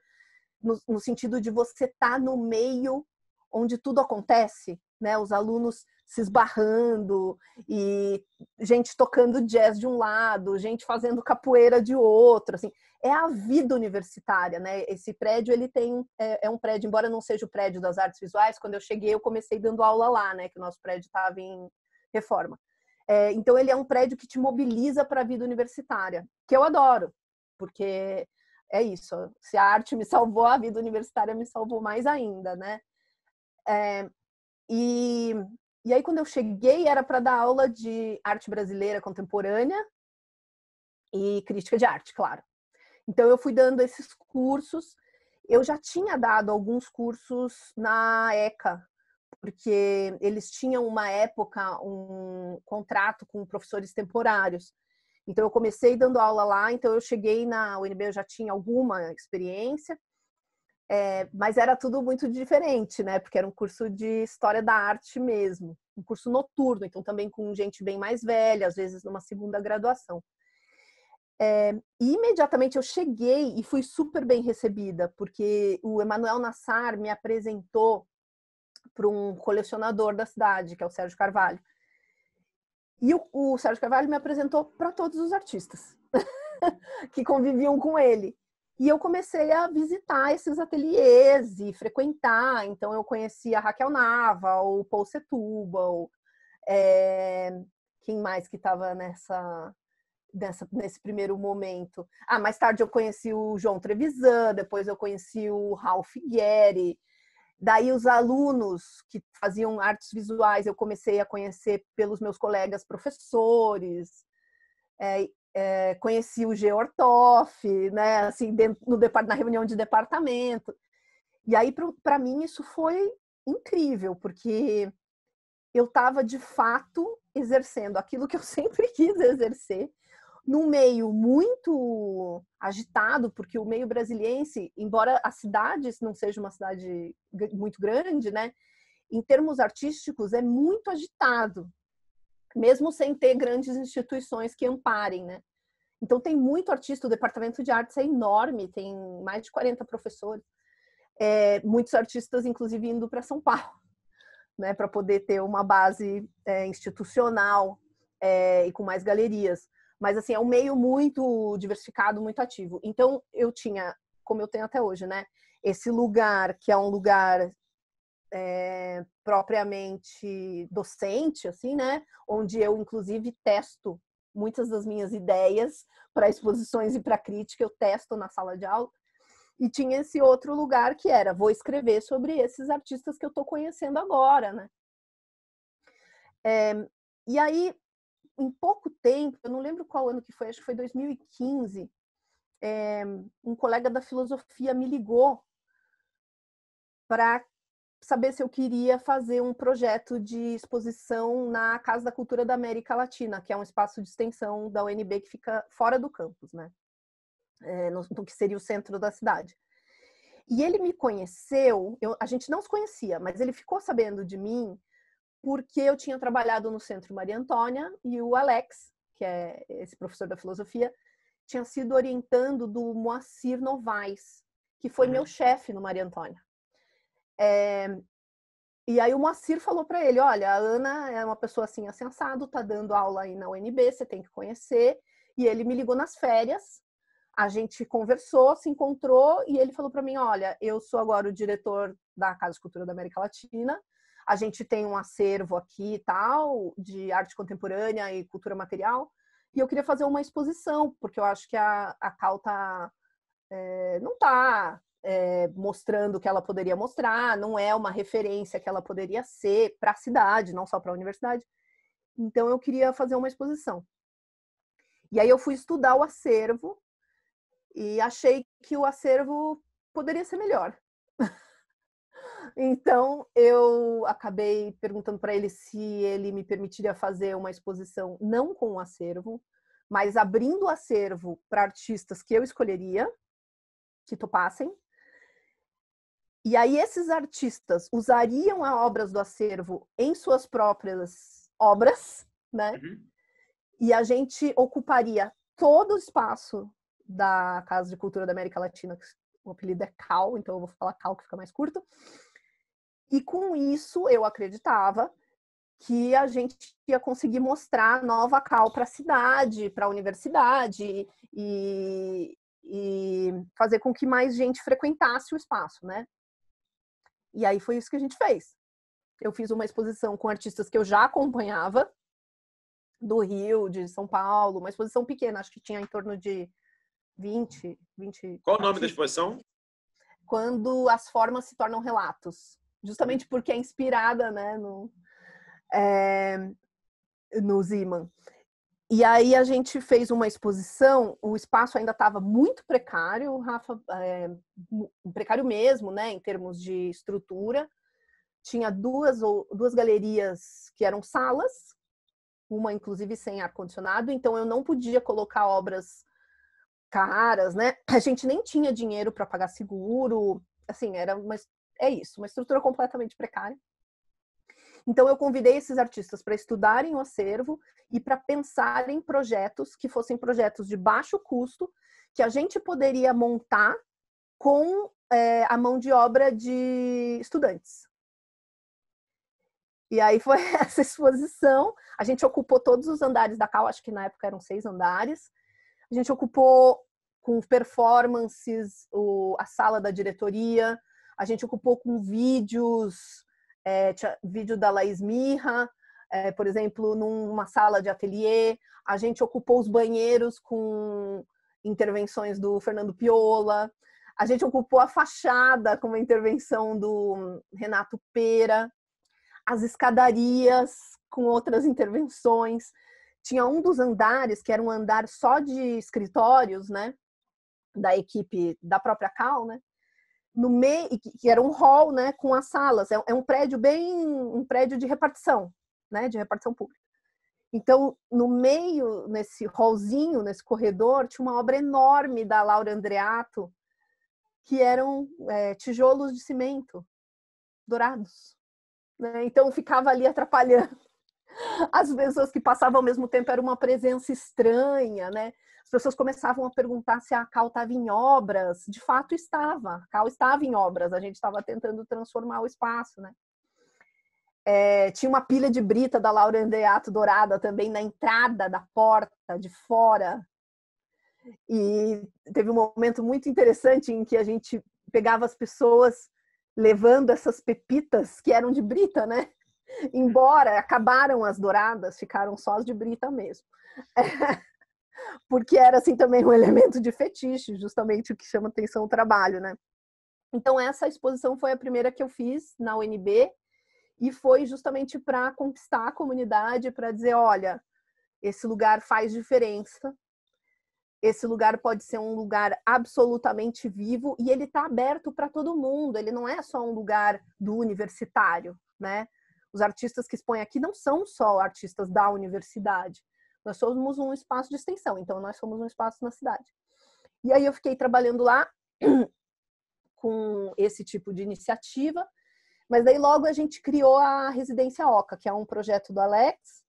no, no sentido de você estar tá no meio onde tudo acontece, né? Os alunos se esbarrando e gente tocando jazz de um lado, gente fazendo capoeira de outro, assim, é a vida universitária, né? Esse prédio ele tem é, é um prédio, embora não seja o prédio das artes visuais, quando eu cheguei eu comecei dando aula lá, né? Que o nosso prédio estava em reforma. É, então ele é um prédio que te mobiliza para a vida universitária, que eu adoro, porque é isso. Se a arte me salvou, a vida universitária me salvou mais ainda, né? É, e, e aí, quando eu cheguei, era para dar aula de arte brasileira contemporânea e crítica de arte, claro. Então, eu fui dando esses cursos. Eu já tinha dado alguns cursos na ECA, porque eles tinham uma época um contrato com professores temporários. Então eu comecei dando aula lá, então eu cheguei na UNB, eu já tinha alguma experiência. É, mas era tudo muito diferente, né? Porque era um curso de história da arte mesmo, um curso noturno, então também com gente bem mais velha, às vezes numa segunda graduação. É, e imediatamente eu cheguei e fui super bem recebida, porque o Emanuel Nassar me apresentou para um colecionador da cidade, que é o Sérgio Carvalho. E o, o Sérgio Carvalho me apresentou para todos os artistas que conviviam com ele. E eu comecei a visitar esses ateliês e frequentar. Então, eu conheci a Raquel Nava, o Paul Setúbal, é... quem mais que estava nessa, nessa, nesse primeiro momento? Ah, mais tarde eu conheci o João Trevisan, depois eu conheci o Ralph Guerre Daí, os alunos que faziam artes visuais eu comecei a conhecer pelos meus colegas professores. É, é, conheci o Geortoff, né, assim, dentro, no, na reunião de departamento. E aí, para mim, isso foi incrível, porque eu estava, de fato, exercendo aquilo que eu sempre quis exercer, num meio muito agitado, porque o meio brasiliense, embora a cidade não seja uma cidade muito grande, né, em termos artísticos, é muito agitado mesmo sem ter grandes instituições que amparem, né? Então tem muito artista, o departamento de artes é enorme, tem mais de 40 professores, é, muitos artistas inclusive indo para São Paulo, né, para poder ter uma base é, institucional é, e com mais galerias. Mas assim é um meio muito diversificado, muito ativo. Então eu tinha, como eu tenho até hoje, né, esse lugar que é um lugar é, propriamente docente, assim, né? Onde eu, inclusive, testo muitas das minhas ideias para exposições e para crítica, eu testo na sala de aula. E tinha esse outro lugar que era, vou escrever sobre esses artistas que eu estou conhecendo agora, né? É, e aí, em pouco tempo, eu não lembro qual ano que foi, acho que foi 2015, é, eh, um colega da filosofia me ligou para saber se eu queria fazer um projeto de exposição na Casa da Cultura da América Latina, que é um espaço de extensão da UNB que fica fora do campus, né? É, no, no que seria o centro da cidade. E ele me conheceu, eu, a gente não se conhecia, mas ele ficou sabendo de mim porque eu tinha trabalhado no Centro Maria Antônia e o Alex, que é esse professor da filosofia, tinha sido orientando do Moacir Novaes, que foi meu uhum. chefe no Maria Antônia. É, e aí o Moacir falou para ele, olha, a Ana é uma pessoa assim, assensado, tá dando aula aí na UNB, você tem que conhecer. E ele me ligou nas férias, a gente conversou, se encontrou e ele falou para mim, olha, eu sou agora o diretor da Casa de Cultura da América Latina, a gente tem um acervo aqui e tal, de arte contemporânea e cultura material, e eu queria fazer uma exposição, porque eu acho que a, a Cal tá, é, não tá é, mostrando o que ela poderia mostrar, não é uma referência que ela poderia ser para a cidade, não só para a universidade. Então eu queria fazer uma exposição. E aí eu fui estudar o acervo e achei que o acervo poderia ser melhor. então eu acabei perguntando para ele se ele me permitiria fazer uma exposição não com o acervo, mas abrindo o acervo para artistas que eu escolheria, que topassem, e aí esses artistas usariam as obras do acervo em suas próprias obras, né? Uhum. E a gente ocuparia todo o espaço da Casa de Cultura da América Latina, que o apelido é CAL, então eu vou falar CAL que fica mais curto. E com isso eu acreditava que a gente ia conseguir mostrar nova cal para a cidade, para a universidade e, e, fazer com que mais gente frequentasse o espaço, né? E aí foi isso que a gente fez. Eu fiz uma exposição com artistas que eu já acompanhava, do Rio, de São Paulo, uma exposição pequena, acho que tinha em torno de 20. 20 Qual o nome da exposição? Quando as formas se tornam relatos. Justamente porque é inspirada né, no, é, no Ziman e aí a gente fez uma exposição, o espaço ainda estava muito precário, Rafa, é, precário mesmo, né, em termos de estrutura. Tinha duas, duas galerias que eram salas, uma inclusive sem ar-condicionado, então eu não podia colocar obras caras, né? A gente nem tinha dinheiro para pagar seguro, assim, era uma, é isso, uma estrutura completamente precária. Então, eu convidei esses artistas para estudarem o acervo e para pensarem projetos que fossem projetos de baixo custo, que a gente poderia montar com é, a mão de obra de estudantes. E aí foi essa exposição. A gente ocupou todos os andares da Cal, acho que na época eram seis andares. A gente ocupou com performances o, a sala da diretoria, a gente ocupou com vídeos é, tinha vídeo da Laís Mirra, é, por exemplo, numa sala de ateliê. A gente ocupou os banheiros com intervenções do Fernando Piola. A gente ocupou a fachada com uma intervenção do Renato Pera. As escadarias com outras intervenções. Tinha um dos andares, que era um andar só de escritórios, né? Da equipe da própria Cal, né? no meio, que era um hall, né, com as salas. É, é, um prédio bem, um prédio de repartição, né, de repartição pública. Então, no meio, nesse hallzinho, nesse corredor, tinha uma obra enorme da Laura Andreato, que eram é, tijolos de cimento dourados. Né? Então, ficava ali atrapalhando as pessoas que passavam ao mesmo tempo era uma presença estranha, né? As pessoas começavam a perguntar se a Cal estava em obras. De fato, estava. A Cal estava em obras. A gente estava tentando transformar o espaço, né? É, tinha uma pilha de brita da Laura Andreato dourada também na entrada da porta, de fora. E teve um momento muito interessante em que a gente pegava as pessoas levando essas pepitas que eram de brita, né? Embora acabaram as douradas, ficaram só as de brita mesmo. É porque era assim também um elemento de fetiche, justamente o que chama atenção o trabalho, né? Então essa exposição foi a primeira que eu fiz na UNB e foi justamente para conquistar a comunidade, para dizer, olha, esse lugar faz diferença. Esse lugar pode ser um lugar absolutamente vivo e ele está aberto para todo mundo. Ele não é só um lugar do universitário, né? Os artistas que expõem aqui não são só artistas da universidade. Nós somos um espaço de extensão, então nós somos um espaço na cidade. E aí eu fiquei trabalhando lá com esse tipo de iniciativa, mas daí logo a gente criou a Residência Oca, que é um projeto do Alex,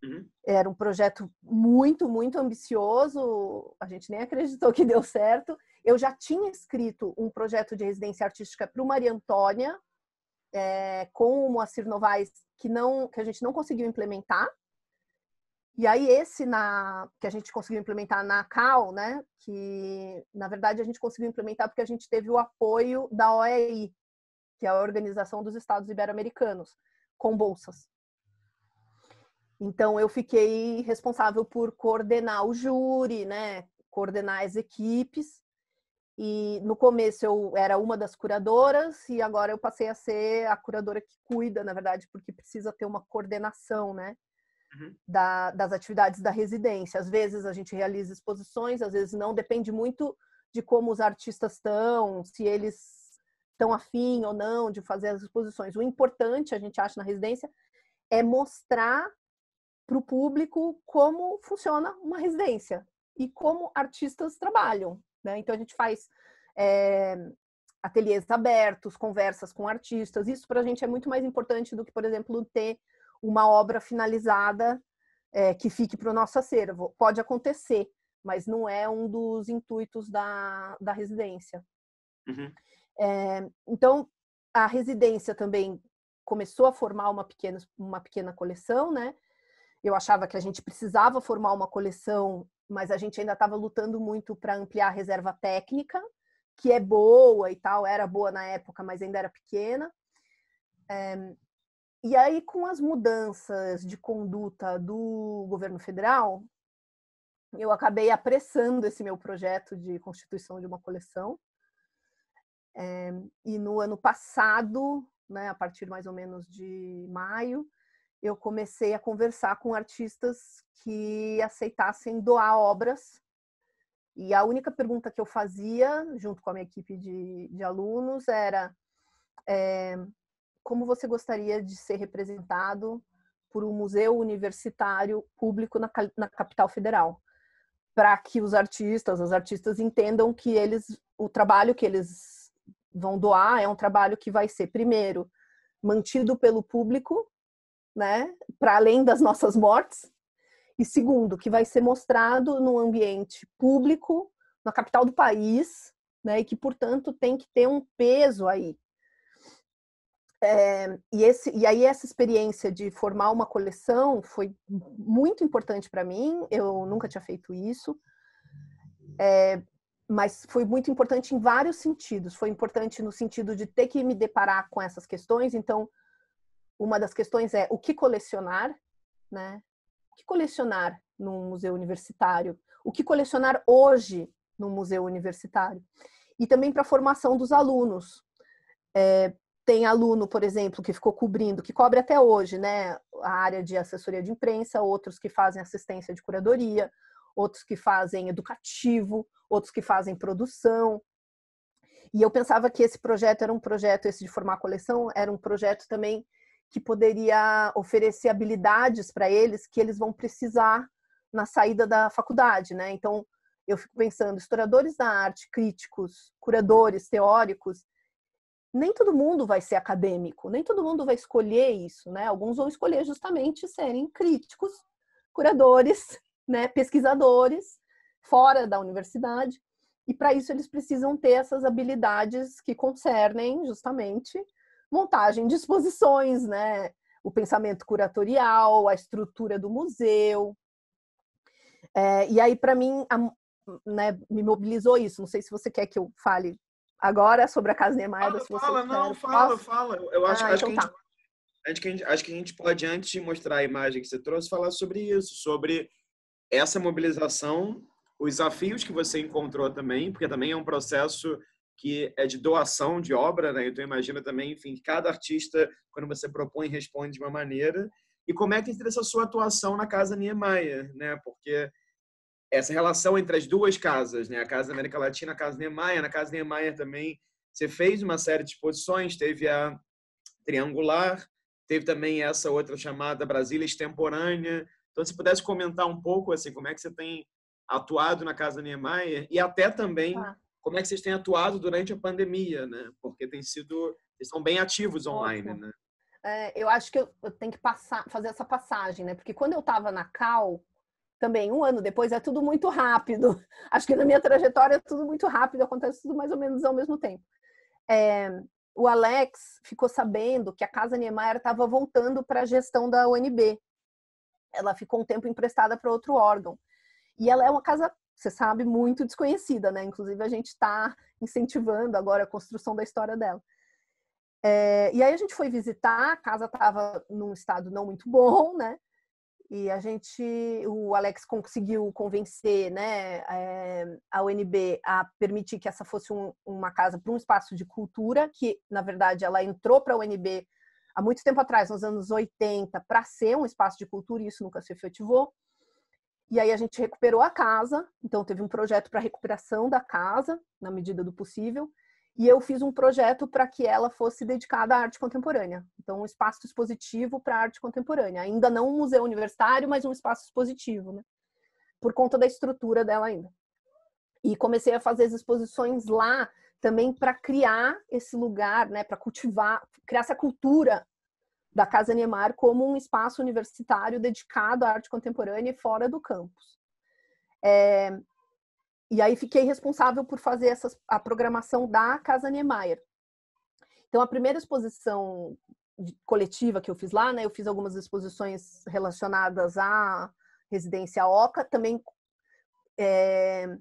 uhum. era um projeto muito, muito ambicioso. A gente nem acreditou que deu certo. Eu já tinha escrito um projeto de residência artística para o Maria Antônia, é, com o Moacir Novaes que não que a gente não conseguiu implementar. E aí esse na que a gente conseguiu implementar na CAL, né, que na verdade a gente conseguiu implementar porque a gente teve o apoio da OEI, que é a Organização dos Estados Ibero-Americanos, com bolsas. Então eu fiquei responsável por coordenar o júri, né, coordenar as equipes e no começo eu era uma das curadoras e agora eu passei a ser a curadora que cuida, na verdade, porque precisa ter uma coordenação, né? Uhum. Da, das atividades da residência. Às vezes a gente realiza exposições, às vezes não, depende muito de como os artistas estão, se eles estão afim ou não de fazer as exposições. O importante, a gente acha na residência, é mostrar para o público como funciona uma residência e como artistas trabalham. Né? Então a gente faz é, ateliês abertos, conversas com artistas. Isso para a gente é muito mais importante do que, por exemplo, ter uma obra finalizada é, que fique para o nosso acervo. Pode acontecer, mas não é um dos intuitos da, da residência. Uhum. É, então, a residência também começou a formar uma pequena, uma pequena coleção, né? Eu achava que a gente precisava formar uma coleção mas a gente ainda estava lutando muito para ampliar a reserva técnica, que é boa e tal, era boa na época, mas ainda era pequena. É, e aí, com as mudanças de conduta do governo federal, eu acabei apressando esse meu projeto de constituição de uma coleção. É, e no ano passado, né, a partir mais ou menos de maio, eu comecei a conversar com artistas que aceitassem doar obras. E a única pergunta que eu fazia, junto com a minha equipe de, de alunos, era é, como você gostaria de ser representado por um museu universitário público na, na capital federal? Para que os artistas, as artistas entendam que eles, o trabalho que eles vão doar é um trabalho que vai ser, primeiro, mantido pelo público né, para além das nossas mortes. E segundo, que vai ser mostrado no ambiente público, na capital do país, né, e que, portanto, tem que ter um peso aí. É, e, esse, e aí, essa experiência de formar uma coleção foi muito importante para mim, eu nunca tinha feito isso. É, mas foi muito importante em vários sentidos. Foi importante no sentido de ter que me deparar com essas questões, então uma das questões é o que colecionar, né? O que colecionar num museu universitário? O que colecionar hoje no museu universitário? E também para a formação dos alunos. É, tem aluno, por exemplo, que ficou cobrindo, que cobre até hoje, né, a área de assessoria de imprensa, outros que fazem assistência de curadoria, outros que fazem educativo, outros que fazem produção. E eu pensava que esse projeto era um projeto esse de formar coleção, era um projeto também que poderia oferecer habilidades para eles que eles vão precisar na saída da faculdade, né? Então, eu fico pensando, historiadores da arte, críticos, curadores, teóricos, nem todo mundo vai ser acadêmico, nem todo mundo vai escolher isso, né? Alguns vão escolher justamente serem críticos, curadores, né, pesquisadores fora da universidade, e para isso eles precisam ter essas habilidades que concernem justamente montagem de exposições, né? o pensamento curatorial, a estrutura do museu. É, e aí, para mim, a, né, me mobilizou isso. Não sei se você quer que eu fale agora sobre a Casa Niemeyer. Fala, fala não, fala, Posso? fala. Eu acho, ah, acho então que tá. a gente, a gente, acho que a gente pode, antes de mostrar a imagem que você trouxe, falar sobre isso, sobre essa mobilização, os desafios que você encontrou também, porque também é um processo que é de doação de obra, né? Então imagina também, enfim, cada artista quando você propõe responde de uma maneira. E como é que entra essa sua atuação na casa Niemeyer, né? Porque essa relação entre as duas casas, né? A casa da América Latina, a casa Niemeyer, na casa Niemeyer também você fez uma série de exposições, teve a Triangular, teve também essa outra chamada Brasília Extemporânea. Então, se pudesse comentar um pouco assim, como é que você tem atuado na Casa Niemeyer e até também ah como é que vocês têm atuado durante a pandemia, né? Porque tem sido, vocês são bem ativos online, né? É, eu acho que eu, eu, tenho que passar, fazer essa passagem, né? Porque quando eu estava na Cal, também um ano depois, é tudo muito rápido. Acho que na minha trajetória é tudo muito rápido, acontece tudo mais ou menos ao mesmo tempo. É, o Alex ficou sabendo que a Casa Niemeyer estava voltando para a gestão da UNB. Ela ficou um tempo emprestada para outro órgão. E ela é uma casa você sabe, muito desconhecida, né? Inclusive, a gente está incentivando agora a construção da história dela. É, e aí a gente foi visitar, a casa estava num estado não muito bom, né? E a gente, o Alex conseguiu convencer né, é, a UNB a permitir que essa fosse um, uma casa para um espaço de cultura, que na verdade ela entrou para a UNB há muito tempo atrás, nos anos 80, para ser um espaço de cultura, e isso nunca se efetivou. E aí a gente recuperou a casa, então teve um projeto para recuperação da casa, na medida do possível, e eu fiz um projeto para que ela fosse dedicada à arte contemporânea. Então, um espaço expositivo para arte contemporânea. Ainda não um museu universitário, mas um espaço expositivo, né? Por conta da estrutura dela ainda. E comecei a fazer as exposições lá também para criar esse lugar, né? Para cultivar, criar essa cultura da Casa Niemeyer como um espaço universitário dedicado à arte contemporânea e fora do campus. É, e aí fiquei responsável por fazer essas, a programação da Casa Niemeyer. Então, a primeira exposição coletiva que eu fiz lá, né, eu fiz algumas exposições relacionadas à residência Oca, também é,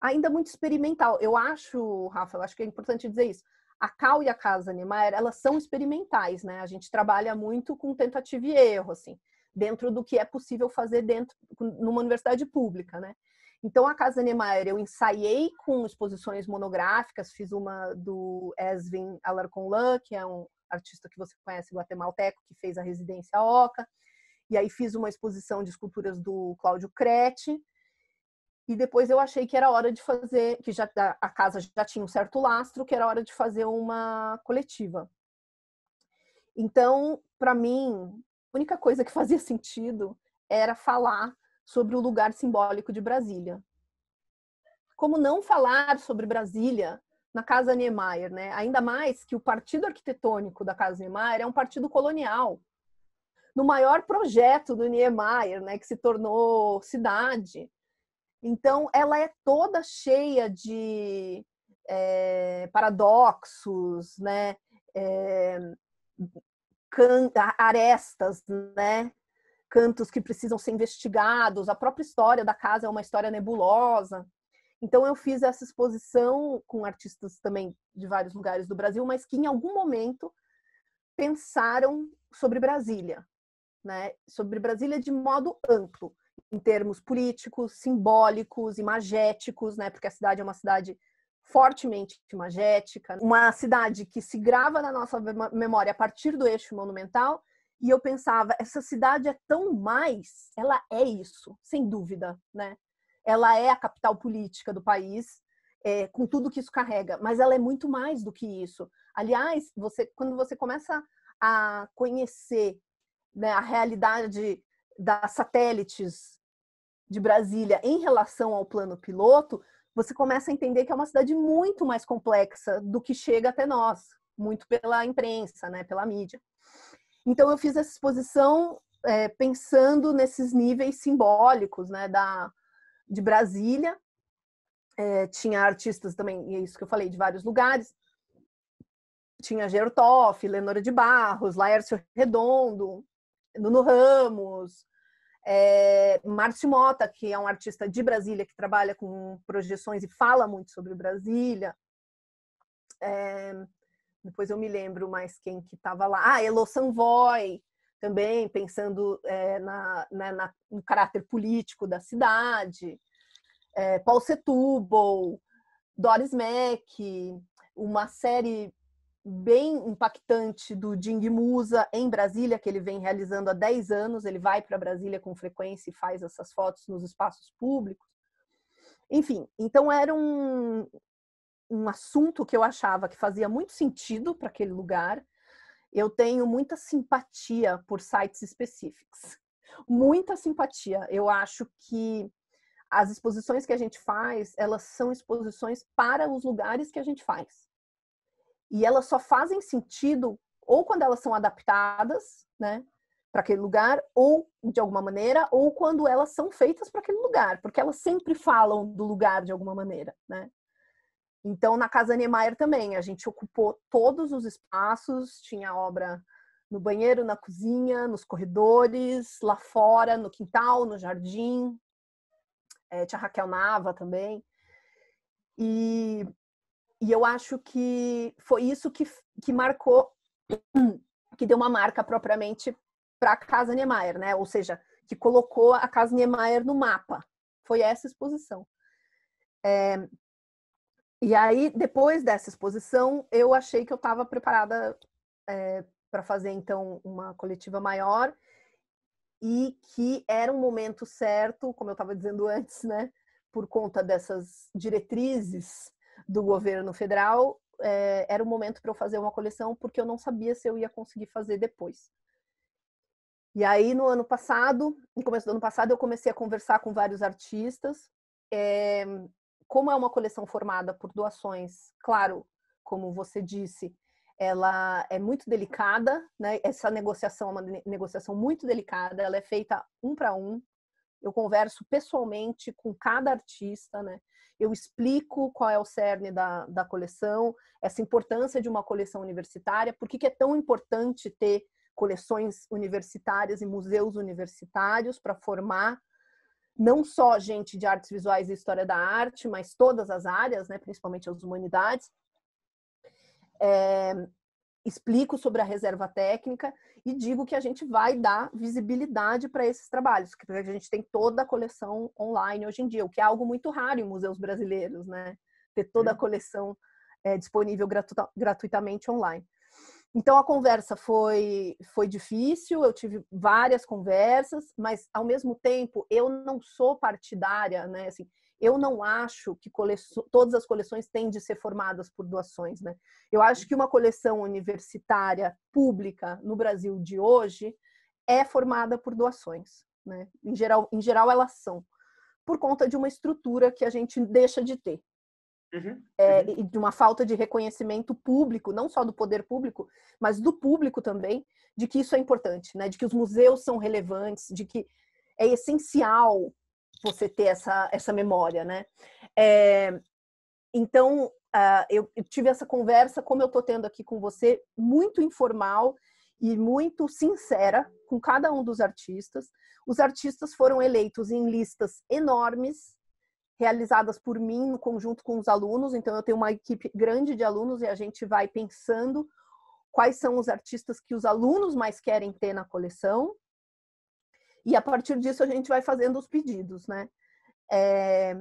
ainda muito experimental. Eu acho, Rafa, eu acho que é importante dizer isso a cal e a casa Niemeyer, elas são experimentais, né? A gente trabalha muito com tentativa e erro, assim, dentro do que é possível fazer dentro numa universidade pública, né? Então a casa Niemeyer eu ensaiei com exposições monográficas, fiz uma do Esvin Alarcon Lan, que é um artista que você conhece guatemalteco que fez a residência Oca. E aí fiz uma exposição de esculturas do Cláudio Crete, e depois eu achei que era hora de fazer, que já a casa já tinha um certo lastro, que era hora de fazer uma coletiva. Então, para mim, a única coisa que fazia sentido era falar sobre o lugar simbólico de Brasília. Como não falar sobre Brasília na Casa Niemeyer, né? Ainda mais que o partido arquitetônico da Casa Niemeyer é um partido colonial. No maior projeto do Niemeyer, né, que se tornou cidade, então, ela é toda cheia de é, paradoxos, né? É, arestas, né? Cantos que precisam ser investigados. A própria história da casa é uma história nebulosa. Então, eu fiz essa exposição com artistas também de vários lugares do Brasil, mas que em algum momento pensaram sobre Brasília, né? sobre Brasília de modo amplo em termos políticos, simbólicos, imagéticos, né? Porque a cidade é uma cidade fortemente imagética, uma cidade que se grava na nossa memória a partir do eixo monumental. E eu pensava, essa cidade é tão mais, ela é isso, sem dúvida, né? Ela é a capital política do país, é, com tudo que isso carrega, mas ela é muito mais do que isso. Aliás, você, quando você começa a conhecer né, a realidade das satélites de Brasília em relação ao plano piloto, você começa a entender que é uma cidade muito mais complexa do que chega até nós, muito pela imprensa, né, pela mídia. Então eu fiz essa exposição é, pensando nesses níveis simbólicos, né, da de Brasília. É, tinha artistas também, e é isso que eu falei, de vários lugares. Tinha Gertoff, Lenora de Barros, Laércio Redondo, Nuno Ramos, é, Márcio Mota, que é um artista de Brasília que trabalha com projeções e fala muito sobre Brasília. É, depois eu me lembro mais quem que estava lá. Ah, Elo Sanvoy, também pensando é, na, na, né, na, no caráter político da cidade. É, Paul Setúbal, Doris Mack, uma série bem impactante do Ding Musa em Brasília, que ele vem realizando há 10 anos. Ele vai para Brasília com frequência e faz essas fotos nos espaços públicos. Enfim, então era um, um assunto que eu achava que fazia muito sentido para aquele lugar. Eu tenho muita simpatia por sites específicos. Muita simpatia. Eu acho que as exposições que a gente faz, elas são exposições para os lugares que a gente faz e elas só fazem sentido ou quando elas são adaptadas, né, para aquele lugar, ou de alguma maneira, ou quando elas são feitas para aquele lugar, porque elas sempre falam do lugar de alguma maneira, né? Então, na Casa Niemeyer também, a gente ocupou todos os espaços, tinha obra no banheiro, na cozinha, nos corredores, lá fora, no quintal, no jardim. É, tinha Raquel Nava também. E e eu acho que foi isso que, que marcou, que deu uma marca propriamente para a Casa Niemeyer, né? Ou seja, que colocou a Casa Niemeyer no mapa. Foi essa exposição. É, e aí, depois dessa exposição, eu achei que eu estava preparada é, para fazer, então, uma coletiva maior e que era um momento certo, como eu estava dizendo antes, né? Por conta dessas diretrizes do governo federal, é, era o momento para eu fazer uma coleção, porque eu não sabia se eu ia conseguir fazer depois. E aí, no ano passado, no começo do ano passado, eu comecei a conversar com vários artistas. É, como é uma coleção formada por doações, claro, como você disse, ela é muito delicada, né? Essa negociação é uma negociação muito delicada, ela é feita um para um eu converso pessoalmente com cada artista, né? Eu explico qual é o cerne da, da coleção, essa importância de uma coleção universitária, por que, é tão importante ter coleções universitárias e museus universitários para formar não só gente de artes visuais e história da arte, mas todas as áreas, né? principalmente as humanidades. É, explico sobre a reserva técnica e digo que a gente vai dar visibilidade para esses trabalhos, que a gente tem toda a coleção online hoje em dia, o que é algo muito raro em museus brasileiros, né? Ter toda a é. coleção é, disponível gratuitamente online. Então a conversa foi foi difícil, eu tive várias conversas, mas ao mesmo tempo eu não sou partidária, né? Assim, eu não acho que todas as coleções têm de ser formadas por doações. Né? Eu acho que uma coleção universitária pública no Brasil de hoje é formada por doações. Né? Em, geral, em geral, elas são, por conta de uma estrutura que a gente deixa de ter. Uhum, é, uhum. e de uma falta de reconhecimento público, não só do poder público, mas do público também, de que isso é importante, né? de que os museus são relevantes, de que é essencial você ter essa, essa memória, né? É, então, uh, eu, eu, tive essa conversa, como eu estou tendo aqui com você, muito informal e muito sincera com cada um dos artistas. Os artistas foram eleitos em listas enormes, realizadas por mim no conjunto com os alunos. Então, eu tenho uma equipe grande de alunos e a gente vai pensando quais são os artistas que os alunos mais querem ter na coleção e a partir disso a gente vai fazendo os pedidos, né? É,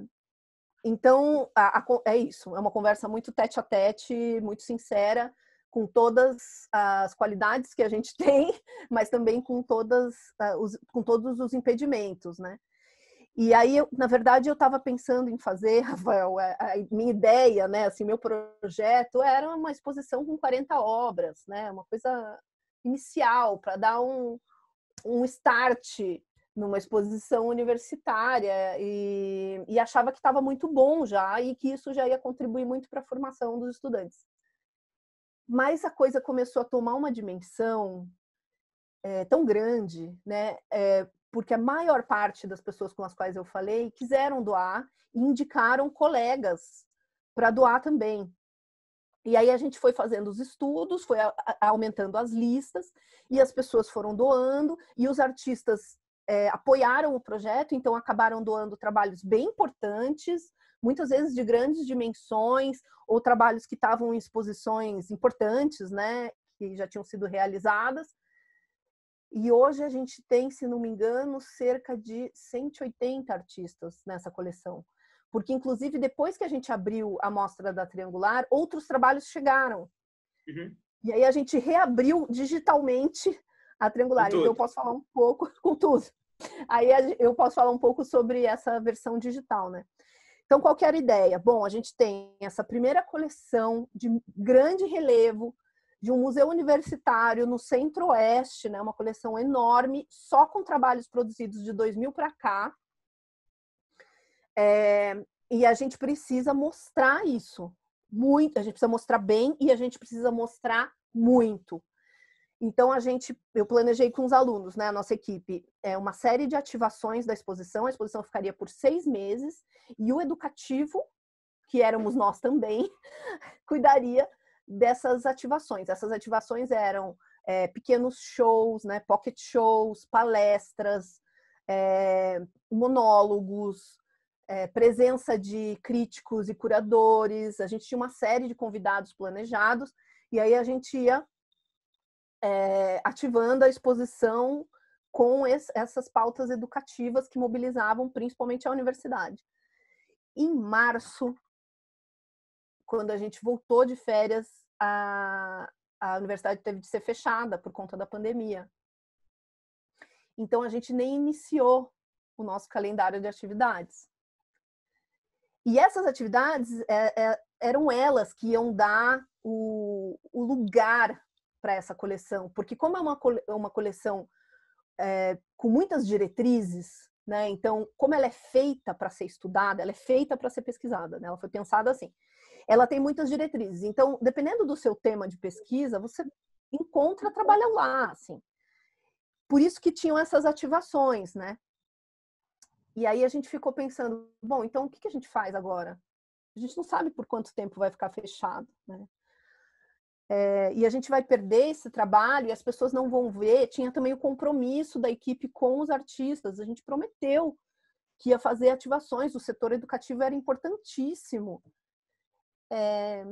então, a, a, é isso. É uma conversa muito tete a tete, muito sincera, com todas as qualidades que a gente tem, mas também com, todas, uh, os, com todos os impedimentos, né? E aí, eu, na verdade, eu estava pensando em fazer, Rafael, a, é, a, minha ideia, né, assim, meu projeto era uma exposição com 40 obras, né, uma coisa inicial para dar um, um start numa exposição universitária e, e achava que estava muito bom já e que isso já ia contribuir muito para a formação dos estudantes. Mas a coisa começou a tomar uma dimensão é, tão grande, né? É, porque a maior parte das pessoas com as quais eu falei quiseram doar e indicaram colegas para doar também. E aí a gente foi fazendo os estudos, foi aumentando as listas, e as pessoas foram doando, e os artistas é, apoiaram o projeto, então acabaram doando trabalhos bem importantes, muitas vezes de grandes dimensões, ou trabalhos que estavam em exposições importantes, né, que já tinham sido realizadas. E hoje a gente tem, se não me engano, cerca de 180 artistas nessa coleção porque inclusive depois que a gente abriu a mostra da Triangular, outros trabalhos chegaram. Uhum. E aí a gente reabriu digitalmente a Triangular. Então eu posso falar um pouco com tudo. Aí eu posso falar um pouco sobre essa versão digital, né? Então, qual era a ideia? Bom, a gente tem essa primeira coleção de grande relevo de um museu universitário no centro-oeste, né? Uma coleção enorme, só com trabalhos produzidos de 2000 para cá, é, e a gente precisa mostrar isso. Muito, a gente precisa mostrar bem e a gente precisa mostrar muito. Então a gente, eu planejei com os alunos, né, a nossa equipe, é uma série de ativações da exposição. A exposição ficaria por seis meses e o educativo, que éramos nós também, cuidaria dessas ativações. Essas ativações eram é, pequenos shows, né, pocket shows, palestras, é, monólogos, é, presença de críticos e curadores, a gente tinha uma série de convidados planejados, e aí a gente ia é, ativando a exposição com esse, essas pautas educativas que mobilizavam principalmente a universidade. Em março, quando a gente voltou de férias, a, a universidade teve de ser fechada por conta da pandemia. Então a gente nem iniciou o nosso calendário de atividades. E essas atividades é, é, eram elas que iam dar o, o lugar para essa coleção, porque como é uma, cole, é uma coleção é, com muitas diretrizes, né? Então, como ela é feita para ser estudada, ela é feita para ser pesquisada, né? Ela foi pensada assim. Ela tem muitas diretrizes. Então, dependendo do seu tema de pesquisa, você encontra trabalho lá, assim. Por isso que tinham essas ativações, né? E aí a gente ficou pensando, bom, então o que, que a gente faz agora? A gente não sabe por quanto tempo vai ficar fechado, né? É, e a gente vai perder esse trabalho e as pessoas não vão ver. Tinha também o compromisso da equipe com os artistas. A gente prometeu que ia fazer ativações. O setor educativo era importantíssimo. É,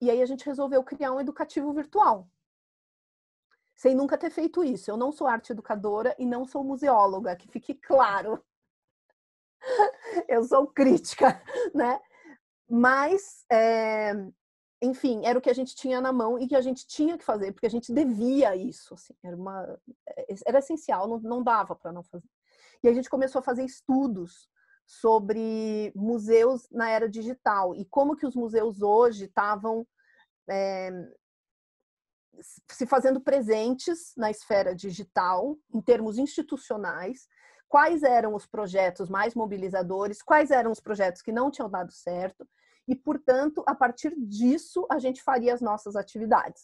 e aí a gente resolveu criar um educativo virtual, sem nunca ter feito isso. Eu não sou arte educadora e não sou museóloga, que fique claro. eu sou crítica, né? Mas, é, enfim, era o que a gente tinha na mão e que a gente tinha que fazer, porque a gente devia isso, assim, era, uma, eh, era essencial, não, não dava para não fazer. E a gente começou a fazer estudos sobre museus na era digital e como que os museus hoje estavam é, se fazendo presentes na esfera digital, em termos institucionais, quais eram os projetos mais mobilizadores, quais eram os projetos que não tinham dado certo, e, portanto, a partir disso, a gente faria as nossas atividades.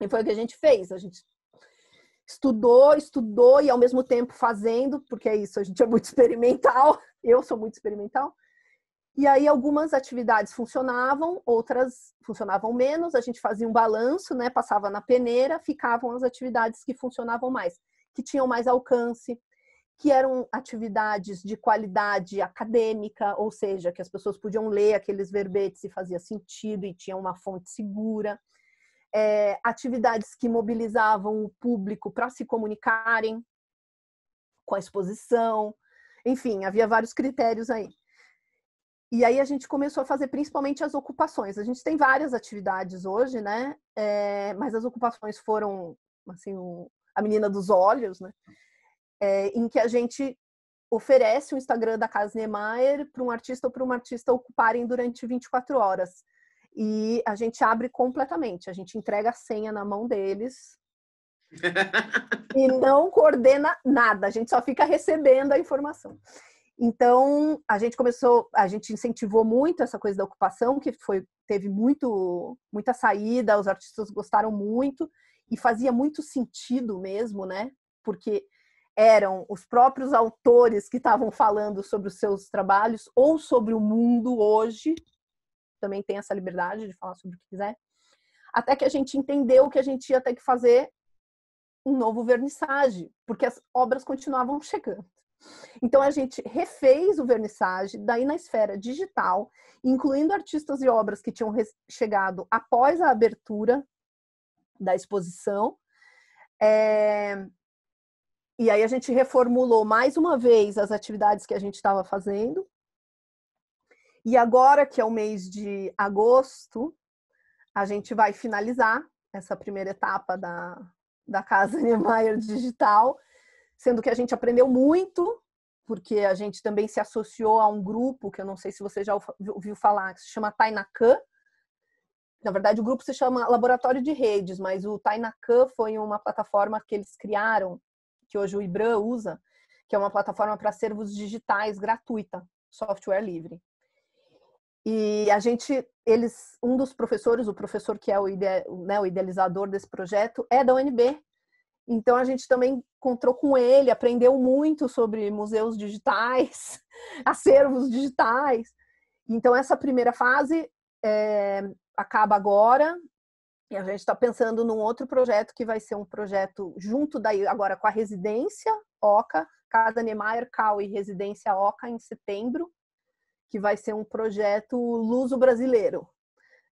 E foi o que a gente fez, a gente estudou, estudou e ao mesmo tempo fazendo, porque é isso, a gente é muito experimental, eu sou muito experimental. E aí algumas atividades funcionavam, outras funcionavam menos, a gente fazia um balanço, né, passava na peneira, ficavam as atividades que funcionavam mais, que tinham mais alcance, que eram atividades de qualidade acadêmica, ou seja, que as pessoas podiam ler aqueles verbetes e fazia sentido e tinha uma fonte segura. É, atividades que mobilizavam o público para se comunicarem com a exposição, enfim, havia vários critérios aí. E aí a gente começou a fazer principalmente as ocupações. A gente tem várias atividades hoje, né? É, mas as ocupações foram, assim, o, a menina dos olhos, né? é, em que a gente oferece o Instagram da Casa Niemeyer para um artista ou para uma artista ocuparem durante 24 horas. E a gente abre completamente, a gente entrega a senha na mão deles e não coordena nada, a gente só fica recebendo a informação. Então, a gente começou, a gente incentivou muito essa coisa da ocupação, que foi teve muito muita saída, os artistas gostaram muito e fazia muito sentido mesmo, né? Porque eram os próprios autores que estavam falando sobre os seus trabalhos ou sobre o mundo hoje. Também tem essa liberdade de falar sobre o que quiser. Até que a gente entendeu que a gente ia ter que fazer um novo vernissage, porque as obras continuavam chegando. Então a gente refez o vernissage, daí na esfera digital, incluindo artistas e obras que tinham chegado após a abertura da exposição. É, e aí a gente reformulou mais uma vez as atividades que a gente estava fazendo. E agora, que é o mês de agosto, a gente vai finalizar essa primeira etapa da, da Casa Niemeyer Digital, sendo que a gente aprendeu muito, porque a gente também se associou a um grupo que eu não sei se você já ouviu falar, que se chama Tainacan, na verdade, o grupo se chama Laboratório de Redes, mas o Tainacan foi uma plataforma que eles criaram que hoje o IBRAN usa, que é uma plataforma para servos digitais gratuita, software livre. E a gente, eles, um dos professores, o professor que é o, ide, né, o idealizador desse projeto, é da UNB. Então a gente também encontrou com ele, aprendeu muito sobre museus digitais, acervos digitais. Então essa primeira fase é, acaba agora e a gente está pensando num outro projeto que vai ser um projeto junto daí agora com a residência Oca, Casa Niemeyer Cal e Residência Oca em setembro, que vai ser um projeto luso brasileiro.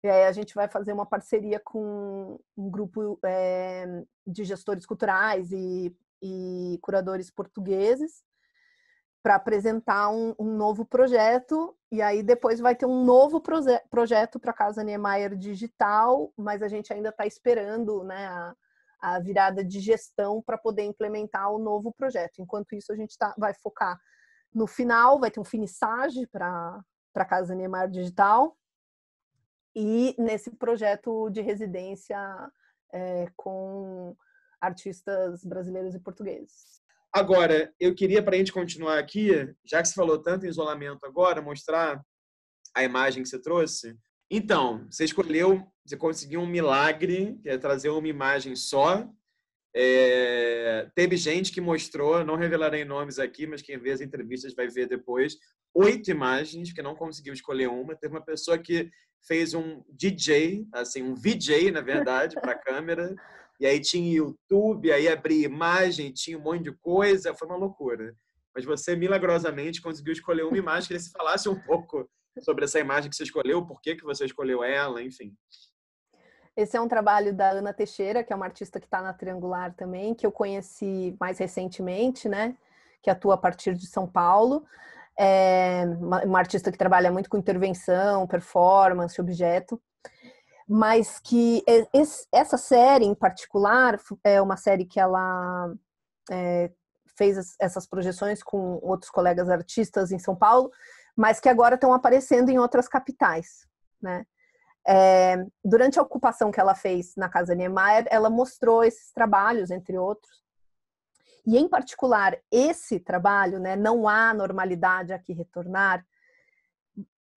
E aí a gente vai fazer uma parceria com um grupo é, de gestores culturais e, e curadores portugueses para apresentar um, um, novo projeto. E aí depois vai ter um novo proje projeto para a Casa Niemeyer Digital, mas a gente ainda está esperando né, a, a, virada de gestão para poder implementar o novo projeto. Enquanto isso, a gente tá, vai focar no final, vai ter um finissage para a Casa Niemeyer Digital e nesse projeto de residência é, com artistas brasileiros e portugueses. Agora, eu queria, para a gente continuar aqui, já que você falou tanto em isolamento agora, mostrar a imagem que você trouxe. Então, você escolheu, você conseguiu um milagre, que é trazer uma imagem só. É, teve gente que mostrou, não revelarei nomes aqui, mas quem vê as entrevistas vai ver depois, oito imagens, que não conseguiu escolher uma. Teve uma pessoa que fez um DJ, assim, um VJ, na verdade, para a câmera e aí tinha YouTube, aí abria imagem, tinha um monte de coisa, foi uma loucura. Né? Mas você, milagrosamente, conseguiu escolher uma imagem, que se falasse um pouco sobre essa imagem que você escolheu, por que, que você escolheu ela, enfim. Esse é um trabalho da Ana Teixeira, que é uma artista que está na Triangular também, que eu conheci mais recentemente, né? Que atua a partir de São Paulo. É uma artista que trabalha muito com intervenção, performance, objeto mas que essa série em particular é uma série que ela é, fez essas projeções com outros colegas artistas em São Paulo, mas que agora estão aparecendo em outras capitais, né? É, durante a ocupação que ela fez na Casa Niemeyer, ela mostrou esses trabalhos, entre outros. E, em particular, esse trabalho, né, Não Há Normalidade a que Retornar,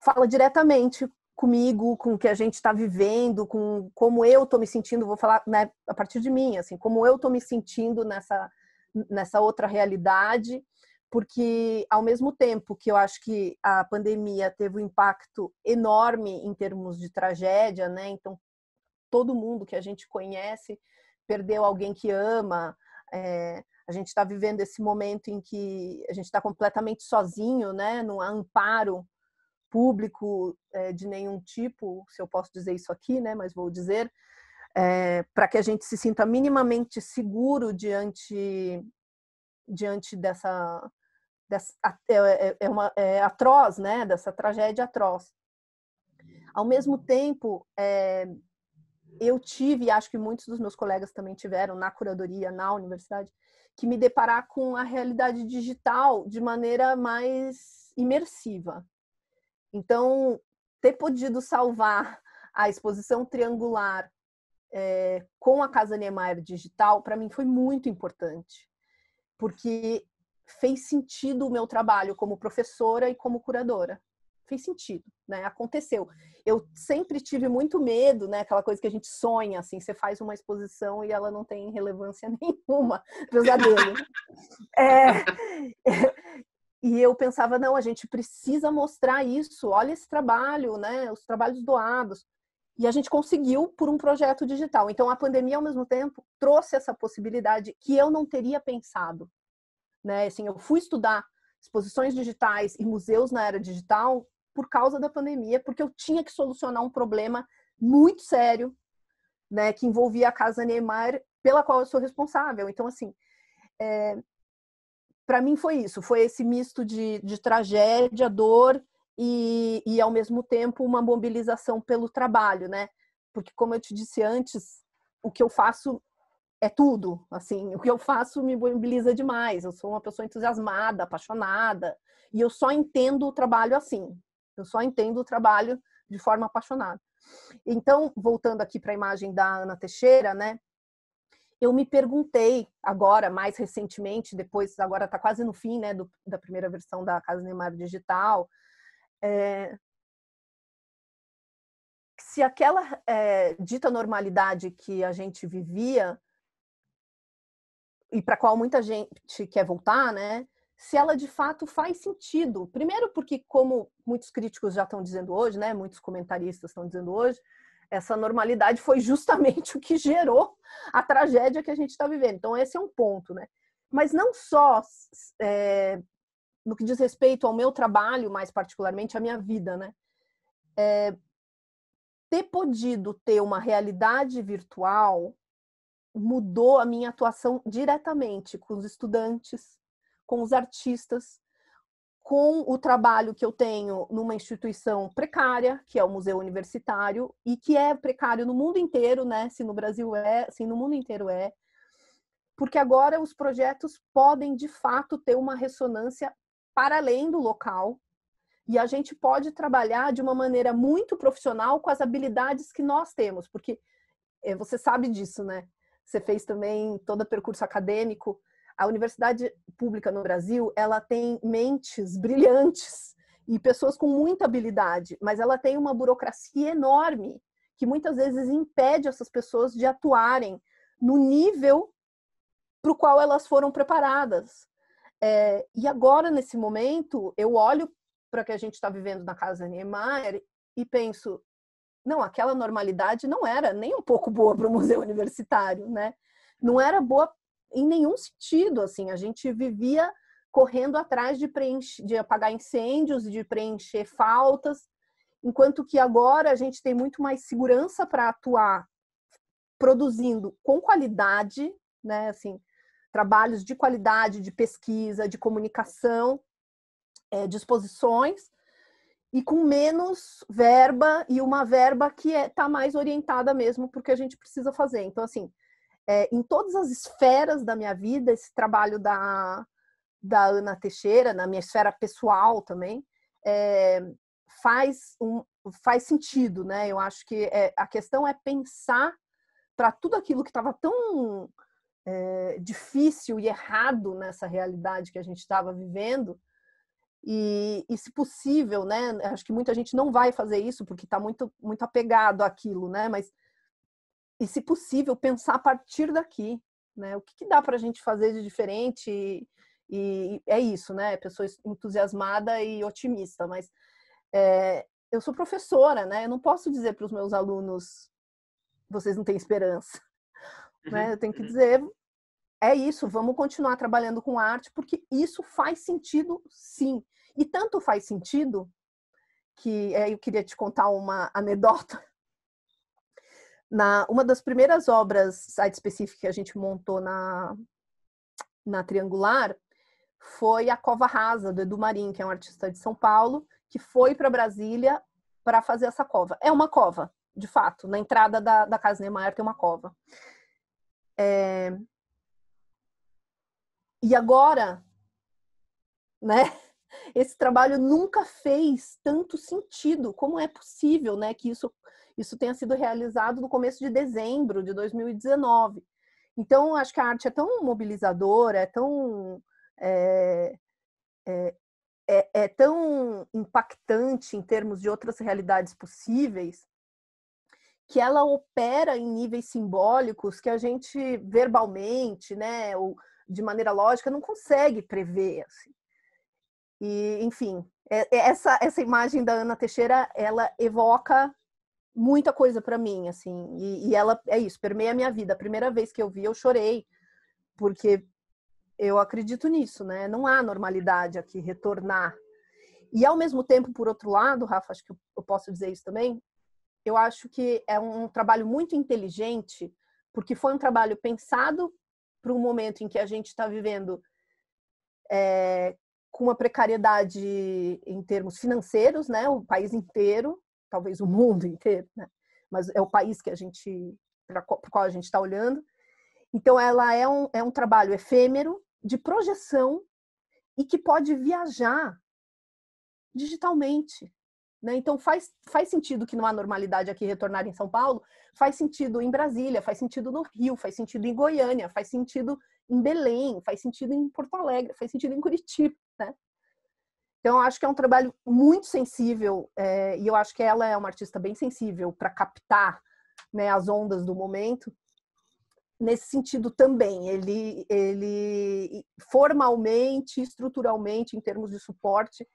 fala diretamente comigo, com o que a gente está vivendo, com como eu estou me sentindo, vou falar né, a partir de mim, assim, como eu estou me sentindo nessa, nessa outra realidade, porque ao mesmo tempo que eu acho que a pandemia teve um impacto enorme em termos de tragédia, né? Então, todo mundo que a gente conhece perdeu alguém que ama, é, a gente está vivendo esse momento em que a gente está completamente sozinho, né? Não há amparo público é, de nenhum tipo, se eu posso dizer isso aqui, né, mas vou dizer, é, eh, para que a gente se sinta minimamente seguro diante, diante dessa. dessa é, é, é, uma, é atroz, né, dessa tragédia atroz. Ao mesmo tempo, é, eu tive, acho que muitos dos meus colegas também tiveram na curadoria, na universidade, que me deparar com a realidade digital de maneira mais imersiva. Então, ter podido salvar a exposição triangular é, com a Casa Niemeyer Digital, para mim foi muito importante, porque fez sentido o meu trabalho como professora e como curadora. Fez sentido, né? Aconteceu. Eu sempre tive muito medo, né? Aquela coisa que a gente sonha, assim, você faz uma exposição e ela não tem relevância nenhuma. Pesadelo. é, e eu pensava, não, a gente precisa mostrar isso, olha esse trabalho, né? Os trabalhos doados. E a gente conseguiu por um projeto digital. Então a pandemia, ao mesmo tempo, trouxe essa possibilidade que eu não teria pensado. Né? Assim, eu fui estudar exposições digitais e museus na era digital por causa da pandemia, porque eu tinha que solucionar um problema muito sério, né, que envolvia a Casa Neymar, pela qual eu sou responsável. Então, assim, é, para mim foi isso, foi esse misto de, de tragédia, dor e, e, ao mesmo tempo uma mobilização pelo trabalho, né? Porque como eu te disse antes, o que eu faço é tudo, assim, o que eu faço me mobiliza demais. Eu sou uma pessoa entusiasmada, apaixonada, e eu só entendo o trabalho assim. Eu só entendo o trabalho de forma apaixonada. Então, voltando aqui para a imagem da Ana Teixeira, né? eu me perguntei agora, mais recentemente, depois, agora está quase no fim né, do, da primeira versão da Casa Neymar Digital, é, se aquela é, dita normalidade que a gente vivia e para qual muita gente quer voltar, né? Se ela de fato faz sentido. Primeiro, porque, como muitos críticos já estão dizendo hoje, né? Muitos comentaristas estão dizendo hoje, essa normalidade foi justamente o que gerou a tragédia que a gente está vivendo. Então, esse é um ponto, né? Mas não só é, no que diz respeito ao meu trabalho, mais particularmente, à minha vida, né? É, ter podido ter uma realidade virtual mudou a minha atuação diretamente com os estudantes, com os artistas, com o trabalho que eu tenho numa instituição precária, que é o Museu Universitário, e que é precário no mundo inteiro, né? Se no Brasil é, se no mundo inteiro é. Porque agora os projetos podem, de fato, ter uma ressonância para além do local. E a gente pode trabalhar de uma maneira muito profissional com as habilidades que nós temos, porque é, você sabe disso, né? Você fez também todo o percurso acadêmico a universidade pública no Brasil ela tem mentes brilhantes e pessoas com muita habilidade, mas ela tem uma burocracia enorme que muitas vezes impede essas pessoas de atuarem no nível para o qual elas foram preparadas. É, e agora, nesse momento, eu olho para o que a gente está vivendo na casa Niemeyer e penso, não, aquela normalidade não era nem um pouco boa para o museu universitário, né? Não era boa em nenhum sentido, assim, a gente vivia correndo atrás de, preencher, de apagar incêndios, de preencher faltas, enquanto que agora a gente tem muito mais segurança para atuar produzindo com qualidade, né, assim, trabalhos de qualidade, de pesquisa, de comunicação, é, disposições, e com menos verba e uma verba que está é, tá mais orientada mesmo porque a gente precisa fazer. Então, assim, é, em todas as esferas da minha vida, esse trabalho da, da Ana Teixeira, na minha esfera pessoal também, é, faz, um, faz sentido, né? Eu acho que é, a questão é pensar para tudo aquilo que estava tão é, difícil e errado nessa realidade que a gente estava vivendo. E, e, se possível, né? Acho que muita gente não vai fazer isso porque está muito, muito apegado àquilo, né? Mas e, se possível, pensar a partir daqui. Né? O que, que dá para a gente fazer de diferente? E, e, é isso, né? Pessoa entusiasmada e otimista. Mas é, eu sou professora, né? Eu não posso dizer para os meus alunos: vocês não têm esperança. Né? Uhum. Né? Eu tenho que uhum. dizer: é isso, vamos continuar trabalhando com arte, porque isso faz sentido, sim. E tanto faz sentido que é, eu queria te contar uma anedota na, uma das primeiras obras site-específica que a gente montou na, na Triangular foi a Cova Rasa, do Edu Marim, que é um artista de São Paulo, que foi para Brasília para fazer essa cova. É uma cova, de fato. Na entrada da, da Casa Neymar tem uma cova. É... E agora, né? Esse trabalho nunca fez tanto sentido. Como é possível, né, que isso isso tenha sido realizado no começo de dezembro de 2019. Então, acho que a arte é tão mobilizadora, é tão. É, é, é, é tão impactante em termos de outras realidades possíveis que ela opera em níveis simbólicos que a gente verbalmente, né, ou de maneira lógica, não consegue prever. Assim. E, enfim, é, é essa, essa imagem da Ana Teixeira, ela evoca muita coisa para mim, assim. E, e, ela é isso, permeia a minha vida. A primeira vez que eu vi, eu chorei, porque eu acredito nisso, né? Não há normalidade aqui retornar. E ao mesmo tempo, por outro lado, Rafa, acho que eu posso dizer isso também, eu acho que é um trabalho muito inteligente, porque foi um trabalho pensado para um momento em que a gente está vivendo é, com uma precariedade em termos financeiros, né? O país inteiro, talvez o mundo inteiro, né? mas é o país que a gente para o qual a gente está olhando. Então, ela é um, é um trabalho efêmero de projeção e que pode viajar digitalmente. Né? Então, faz, faz sentido que não há normalidade aqui retornar em São Paulo, faz sentido em Brasília, faz sentido no Rio, faz sentido em Goiânia, faz sentido em Belém, faz sentido em Porto Alegre, faz sentido em Curitiba. Né? Então, acho que é um trabalho muito sensível, é, e eu acho que ela é uma artista bem sensível para captar né, as ondas do momento. Nesse sentido também, ele, ele formalmente, estruturalmente, em termos de suporte,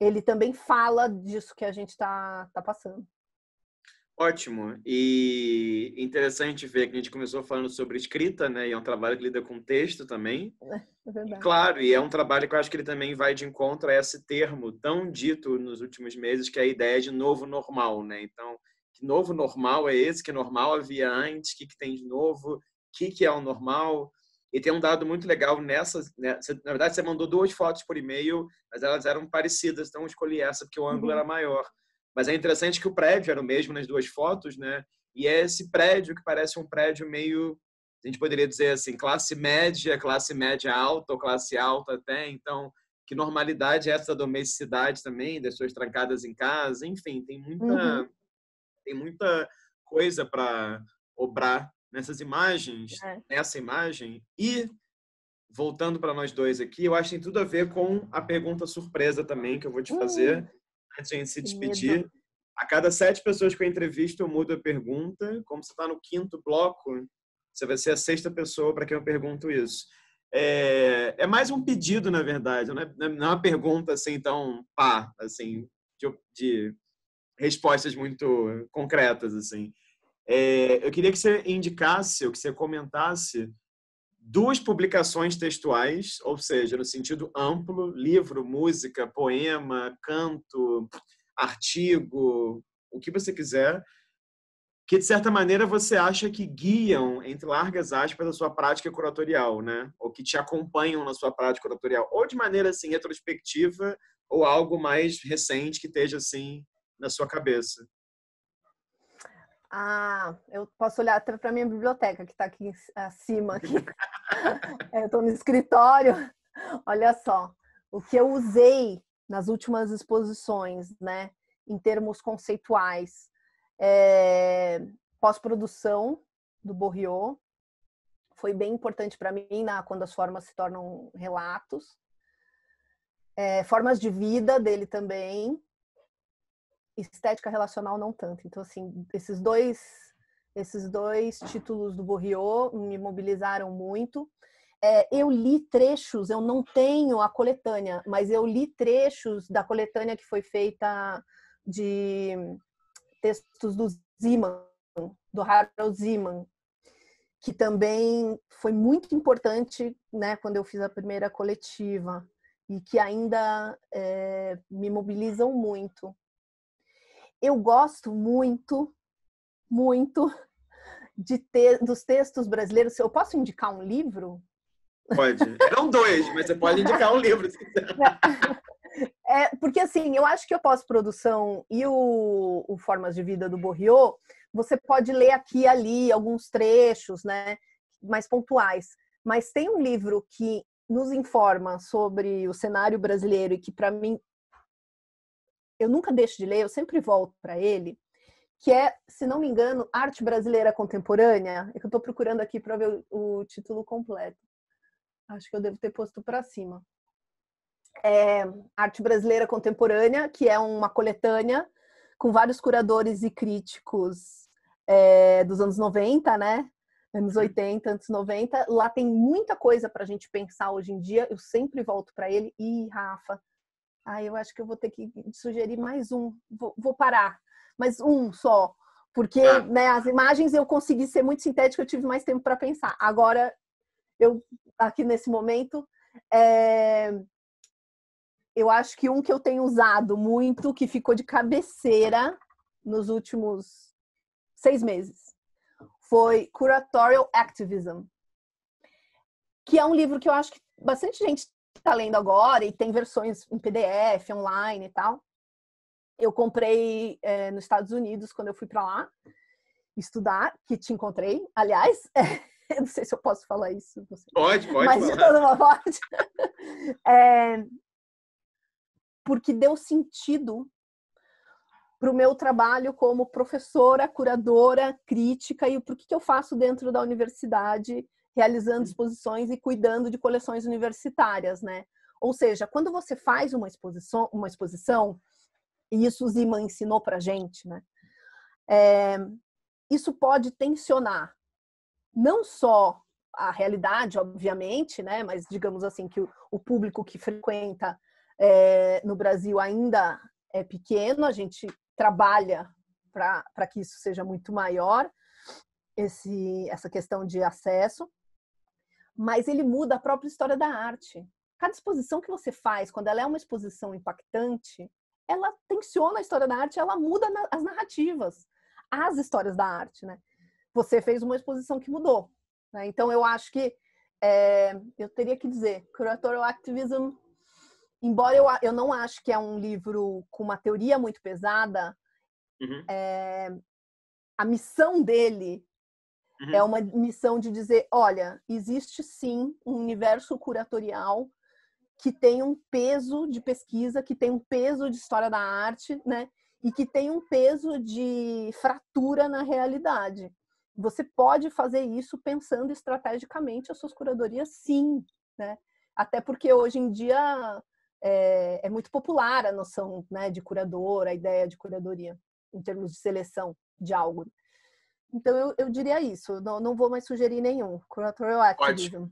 ele também fala disso que a gente está tá passando. Ótimo e interessante ver que a gente começou falando sobre escrita, né? E é um trabalho que lida com texto também. É, é verdade. Claro, e é um trabalho que eu acho que ele também vai de encontro a esse termo tão dito nos últimos meses, que é a ideia de novo normal, né? Então, que novo normal é esse? Que normal havia antes? O que, que tem de novo? O que, que é o normal? E tem um dado muito legal nessa. Né? Na verdade, você mandou duas fotos por e-mail, mas elas eram parecidas, então eu escolhi essa porque o ângulo uhum. era maior. Mas é interessante que o prédio era o mesmo nas duas fotos, né? E é esse prédio que parece um prédio meio, a gente poderia dizer assim, classe média, classe média alta ou classe alta até. Então, que normalidade é essa domesticidade também, das pessoas trancadas em casa, enfim, tem muita, uhum. tem muita coisa para obrar nessas imagens, é. nessa imagem. E, voltando para nós dois aqui, eu acho que tem tudo a ver com a pergunta surpresa também que eu vou te fazer. Uhum antes de a gente se é despedir, a cada sete pessoas que eu entrevisto, eu mudo a pergunta. Como você está no quinto bloco, você vai ser a sexta pessoa para quem eu pergunto isso. É, é, mais um pedido, na verdade, é, não é, não é uma pergunta assim tão pá, assim, de, de respostas muito concretas, assim. É, eu queria que você indicasse, ou que você comentasse duas publicações textuais, ou seja, no sentido amplo, livro, música, poema, canto, artigo, o que você quiser, que de certa maneira você acha que guiam, entre largas aspas, a sua prática curatorial, né? Ou que te acompanham na sua prática curatorial, ou de maneira assim retrospectiva, ou algo mais recente que esteja assim na sua cabeça. Ah, eu posso olhar até para minha biblioteca que está aqui acima aqui. É, eu estou no escritório. Olha só, o que eu usei nas últimas exposições, né, em termos conceituais, é, pós-produção do Borriot foi bem importante para mim na quando as formas se tornam relatos, é, formas de vida dele também, estética relacional não tanto. Então, assim, esses dois esses dois títulos do Borriot me mobilizaram muito. É, eu li trechos, eu não tenho a coletânea, mas eu li trechos da coletânea que foi feita de textos do Ziman, do Harold Ziman, que também foi muito importante né, quando eu fiz a primeira coletiva e que ainda é, me mobilizam muito eu gosto muito, muito de ter, dos textos brasileiros. Eu posso indicar um livro? Pode. Não dois, mas você pode indicar um livro se quiser. É, porque assim, eu acho que o pós-produção e o, o, Formas de Vida do Borriô, você pode ler aqui e ali alguns trechos, né? Mais pontuais. Mas tem um livro que nos informa sobre o cenário brasileiro e que para mim eu nunca deixo de ler, eu sempre volto para ele, que é, se não me engano, Arte Brasileira Contemporânea. É que eu estou procurando aqui para ver o, título completo. Acho que eu devo ter posto para cima. É, Arte Brasileira Contemporânea, que é uma coletânea com vários curadores e críticos é, dos anos 90, né? Anos 80, anos 90. Lá tem muita coisa para a gente pensar hoje em dia. Eu sempre volto para ele. Ih, Rafa, ah, eu acho que eu vou ter que sugerir mais um. Vou, vou parar, mas um só. Porque tá. né, as imagens eu consegui ser muito sintética, eu tive mais tempo para pensar. Agora, eu aqui nesse momento, é... eu acho que um que eu tenho usado muito, que ficou de cabeceira nos últimos seis meses, foi Curatorial Activism, que é um livro que eu acho que bastante gente está lendo agora e tem versões em PDF, online e tal. Eu comprei é, nos Estados Unidos quando eu fui para lá estudar, que te encontrei, aliás. É, não sei se eu posso falar isso. Pode, pode. Mas falar. de toda uma forma. É, porque deu sentido para o meu trabalho como professora, curadora, crítica e o porquê que eu faço dentro da universidade realizando exposições e cuidando de coleções universitárias, né? Ou seja, quando você faz uma exposição, uma exposição e isso o Zima ensinou para gente, né? É, isso pode tensionar não só a realidade, obviamente, né? Mas digamos assim que o, o público que frequenta é, no Brasil ainda é pequeno, a gente trabalha para que isso seja muito maior, esse, essa questão de acesso mas ele muda a própria história da arte. Cada exposição que você faz, quando ela é uma exposição impactante, ela tensiona a história da arte, ela muda as narrativas, as histórias da arte, né? Você fez uma exposição que mudou, né? Então eu acho que é, eu teria que dizer, Curatorial Activism, embora eu, eu não acho que é um livro com uma teoria muito pesada, uhum. é, a missão dele é uhum. É uma missão de dizer: olha, existe sim um universo curatorial que tem um peso de pesquisa, que tem um peso de história da arte, né? E que tem um peso de fratura na realidade. Você pode fazer isso pensando estrategicamente as suas curadorias, sim, né? Até porque hoje em dia é, é muito popular a noção né, de curador, a ideia de curadoria, em termos de seleção de algo. Então, eu, eu diria isso. Não, não vou mais sugerir nenhum. Curatorial Activism. É Ótimo.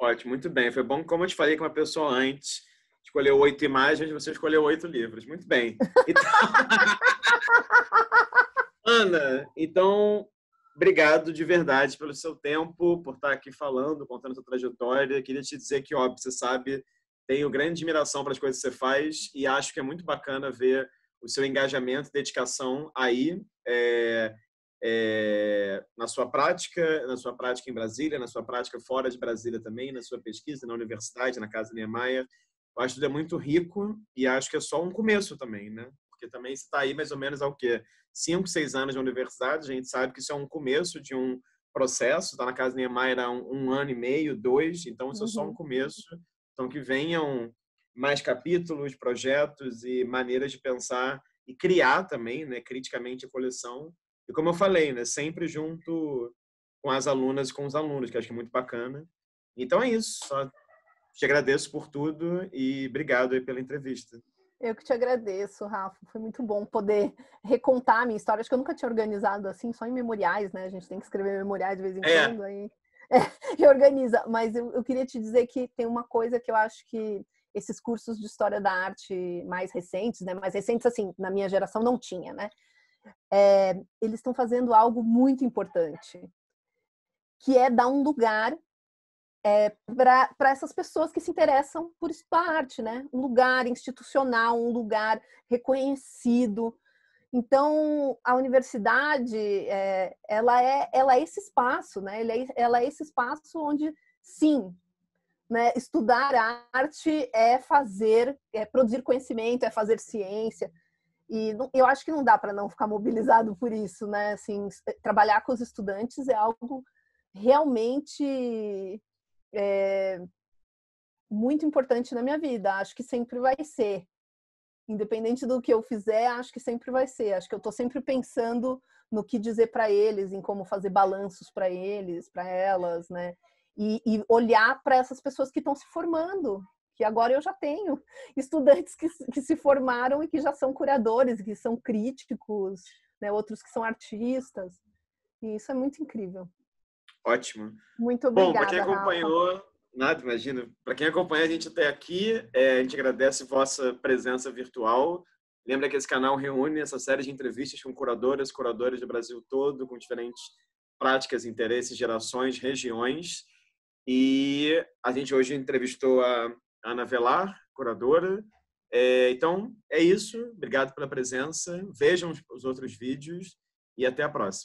Ótimo, muito bem. Foi bom, como eu te falei com uma pessoa antes, escolheu oito imagens, você escolheu oito livros. Muito bem. Então... Ana, então, obrigado de verdade pelo seu tempo, por estar aqui falando, contando sua trajetória. Queria te dizer que, óbvio, você sabe, tenho grande admiração para as coisas que você faz e acho que é muito bacana ver o seu engajamento e dedicação aí. É é, na sua prática, na sua prática em Brasília, na sua prática fora de Brasília também, na sua pesquisa na universidade, na Casa Niemeyer. Eu acho que é muito rico e acho que é só um começo também, né? Porque também você está aí mais ou menos ao quê? Cinco, seis anos de universidade, a gente sabe que isso é um começo de um processo, está na Casa Niemeyer há um, um, ano e meio, dois, então isso uhum. é só um uhum. começo. Então que venham mais capítulos, projetos e maneiras de pensar e criar também, né, criticamente a coleção e como eu falei, né, sempre junto com as alunas e com os alunos, que acho que é muito bacana. Então é isso. Só te agradeço por tudo e obrigado aí pela entrevista. Eu que te agradeço, Rafa. Foi muito bom poder recontar a minha história. Acho que eu nunca tinha organizado assim, só em memoriais, né? A gente tem que escrever memoriais de vez em é. quando, aí é, reorganiza. Mas eu, eu queria te dizer que tem uma coisa que eu acho que esses cursos de história da arte mais recentes, né? Mais recentes, assim, na minha geração não tinha, né? é, eles estão fazendo algo muito importante, que é dar um lugar é, eh, para essas pessoas que se interessam por arte, né? Um lugar institucional, um lugar reconhecido. Então, a universidade, é, ela, é, ela é esse espaço, né? É, ela é esse espaço onde, sim, né? Estudar arte é fazer, é produzir conhecimento, é fazer ciência, e eu acho que não dá para não ficar mobilizado por isso, né? Assim, eh, trabalhar com os estudantes é algo realmente é, muito importante na minha vida. Acho que sempre vai ser. Independente do que eu fizer, acho que sempre vai ser. Acho que eu estou sempre pensando no que dizer para eles, em como fazer balanços para eles, para elas, né? E, e olhar para essas pessoas que estão se formando, que agora eu já tenho estudantes que, que se formaram e que já são curadores, que são críticos, né? outros que são artistas. E isso é muito incrível. Ótimo. Muito obrigada. Bom, para quem acompanhou, Rafa. nada, imagina. Para quem acompanha a gente até aqui, é, a gente agradece a vossa presença virtual. Lembra que esse canal reúne essa série de entrevistas com curadoras, curadores do Brasil todo, com diferentes práticas, interesses, gerações, regiões. E a gente hoje entrevistou a Ana Velar, curadora. É, então, é isso. Obrigado pela presença. Vejam os outros vídeos e até a próxima.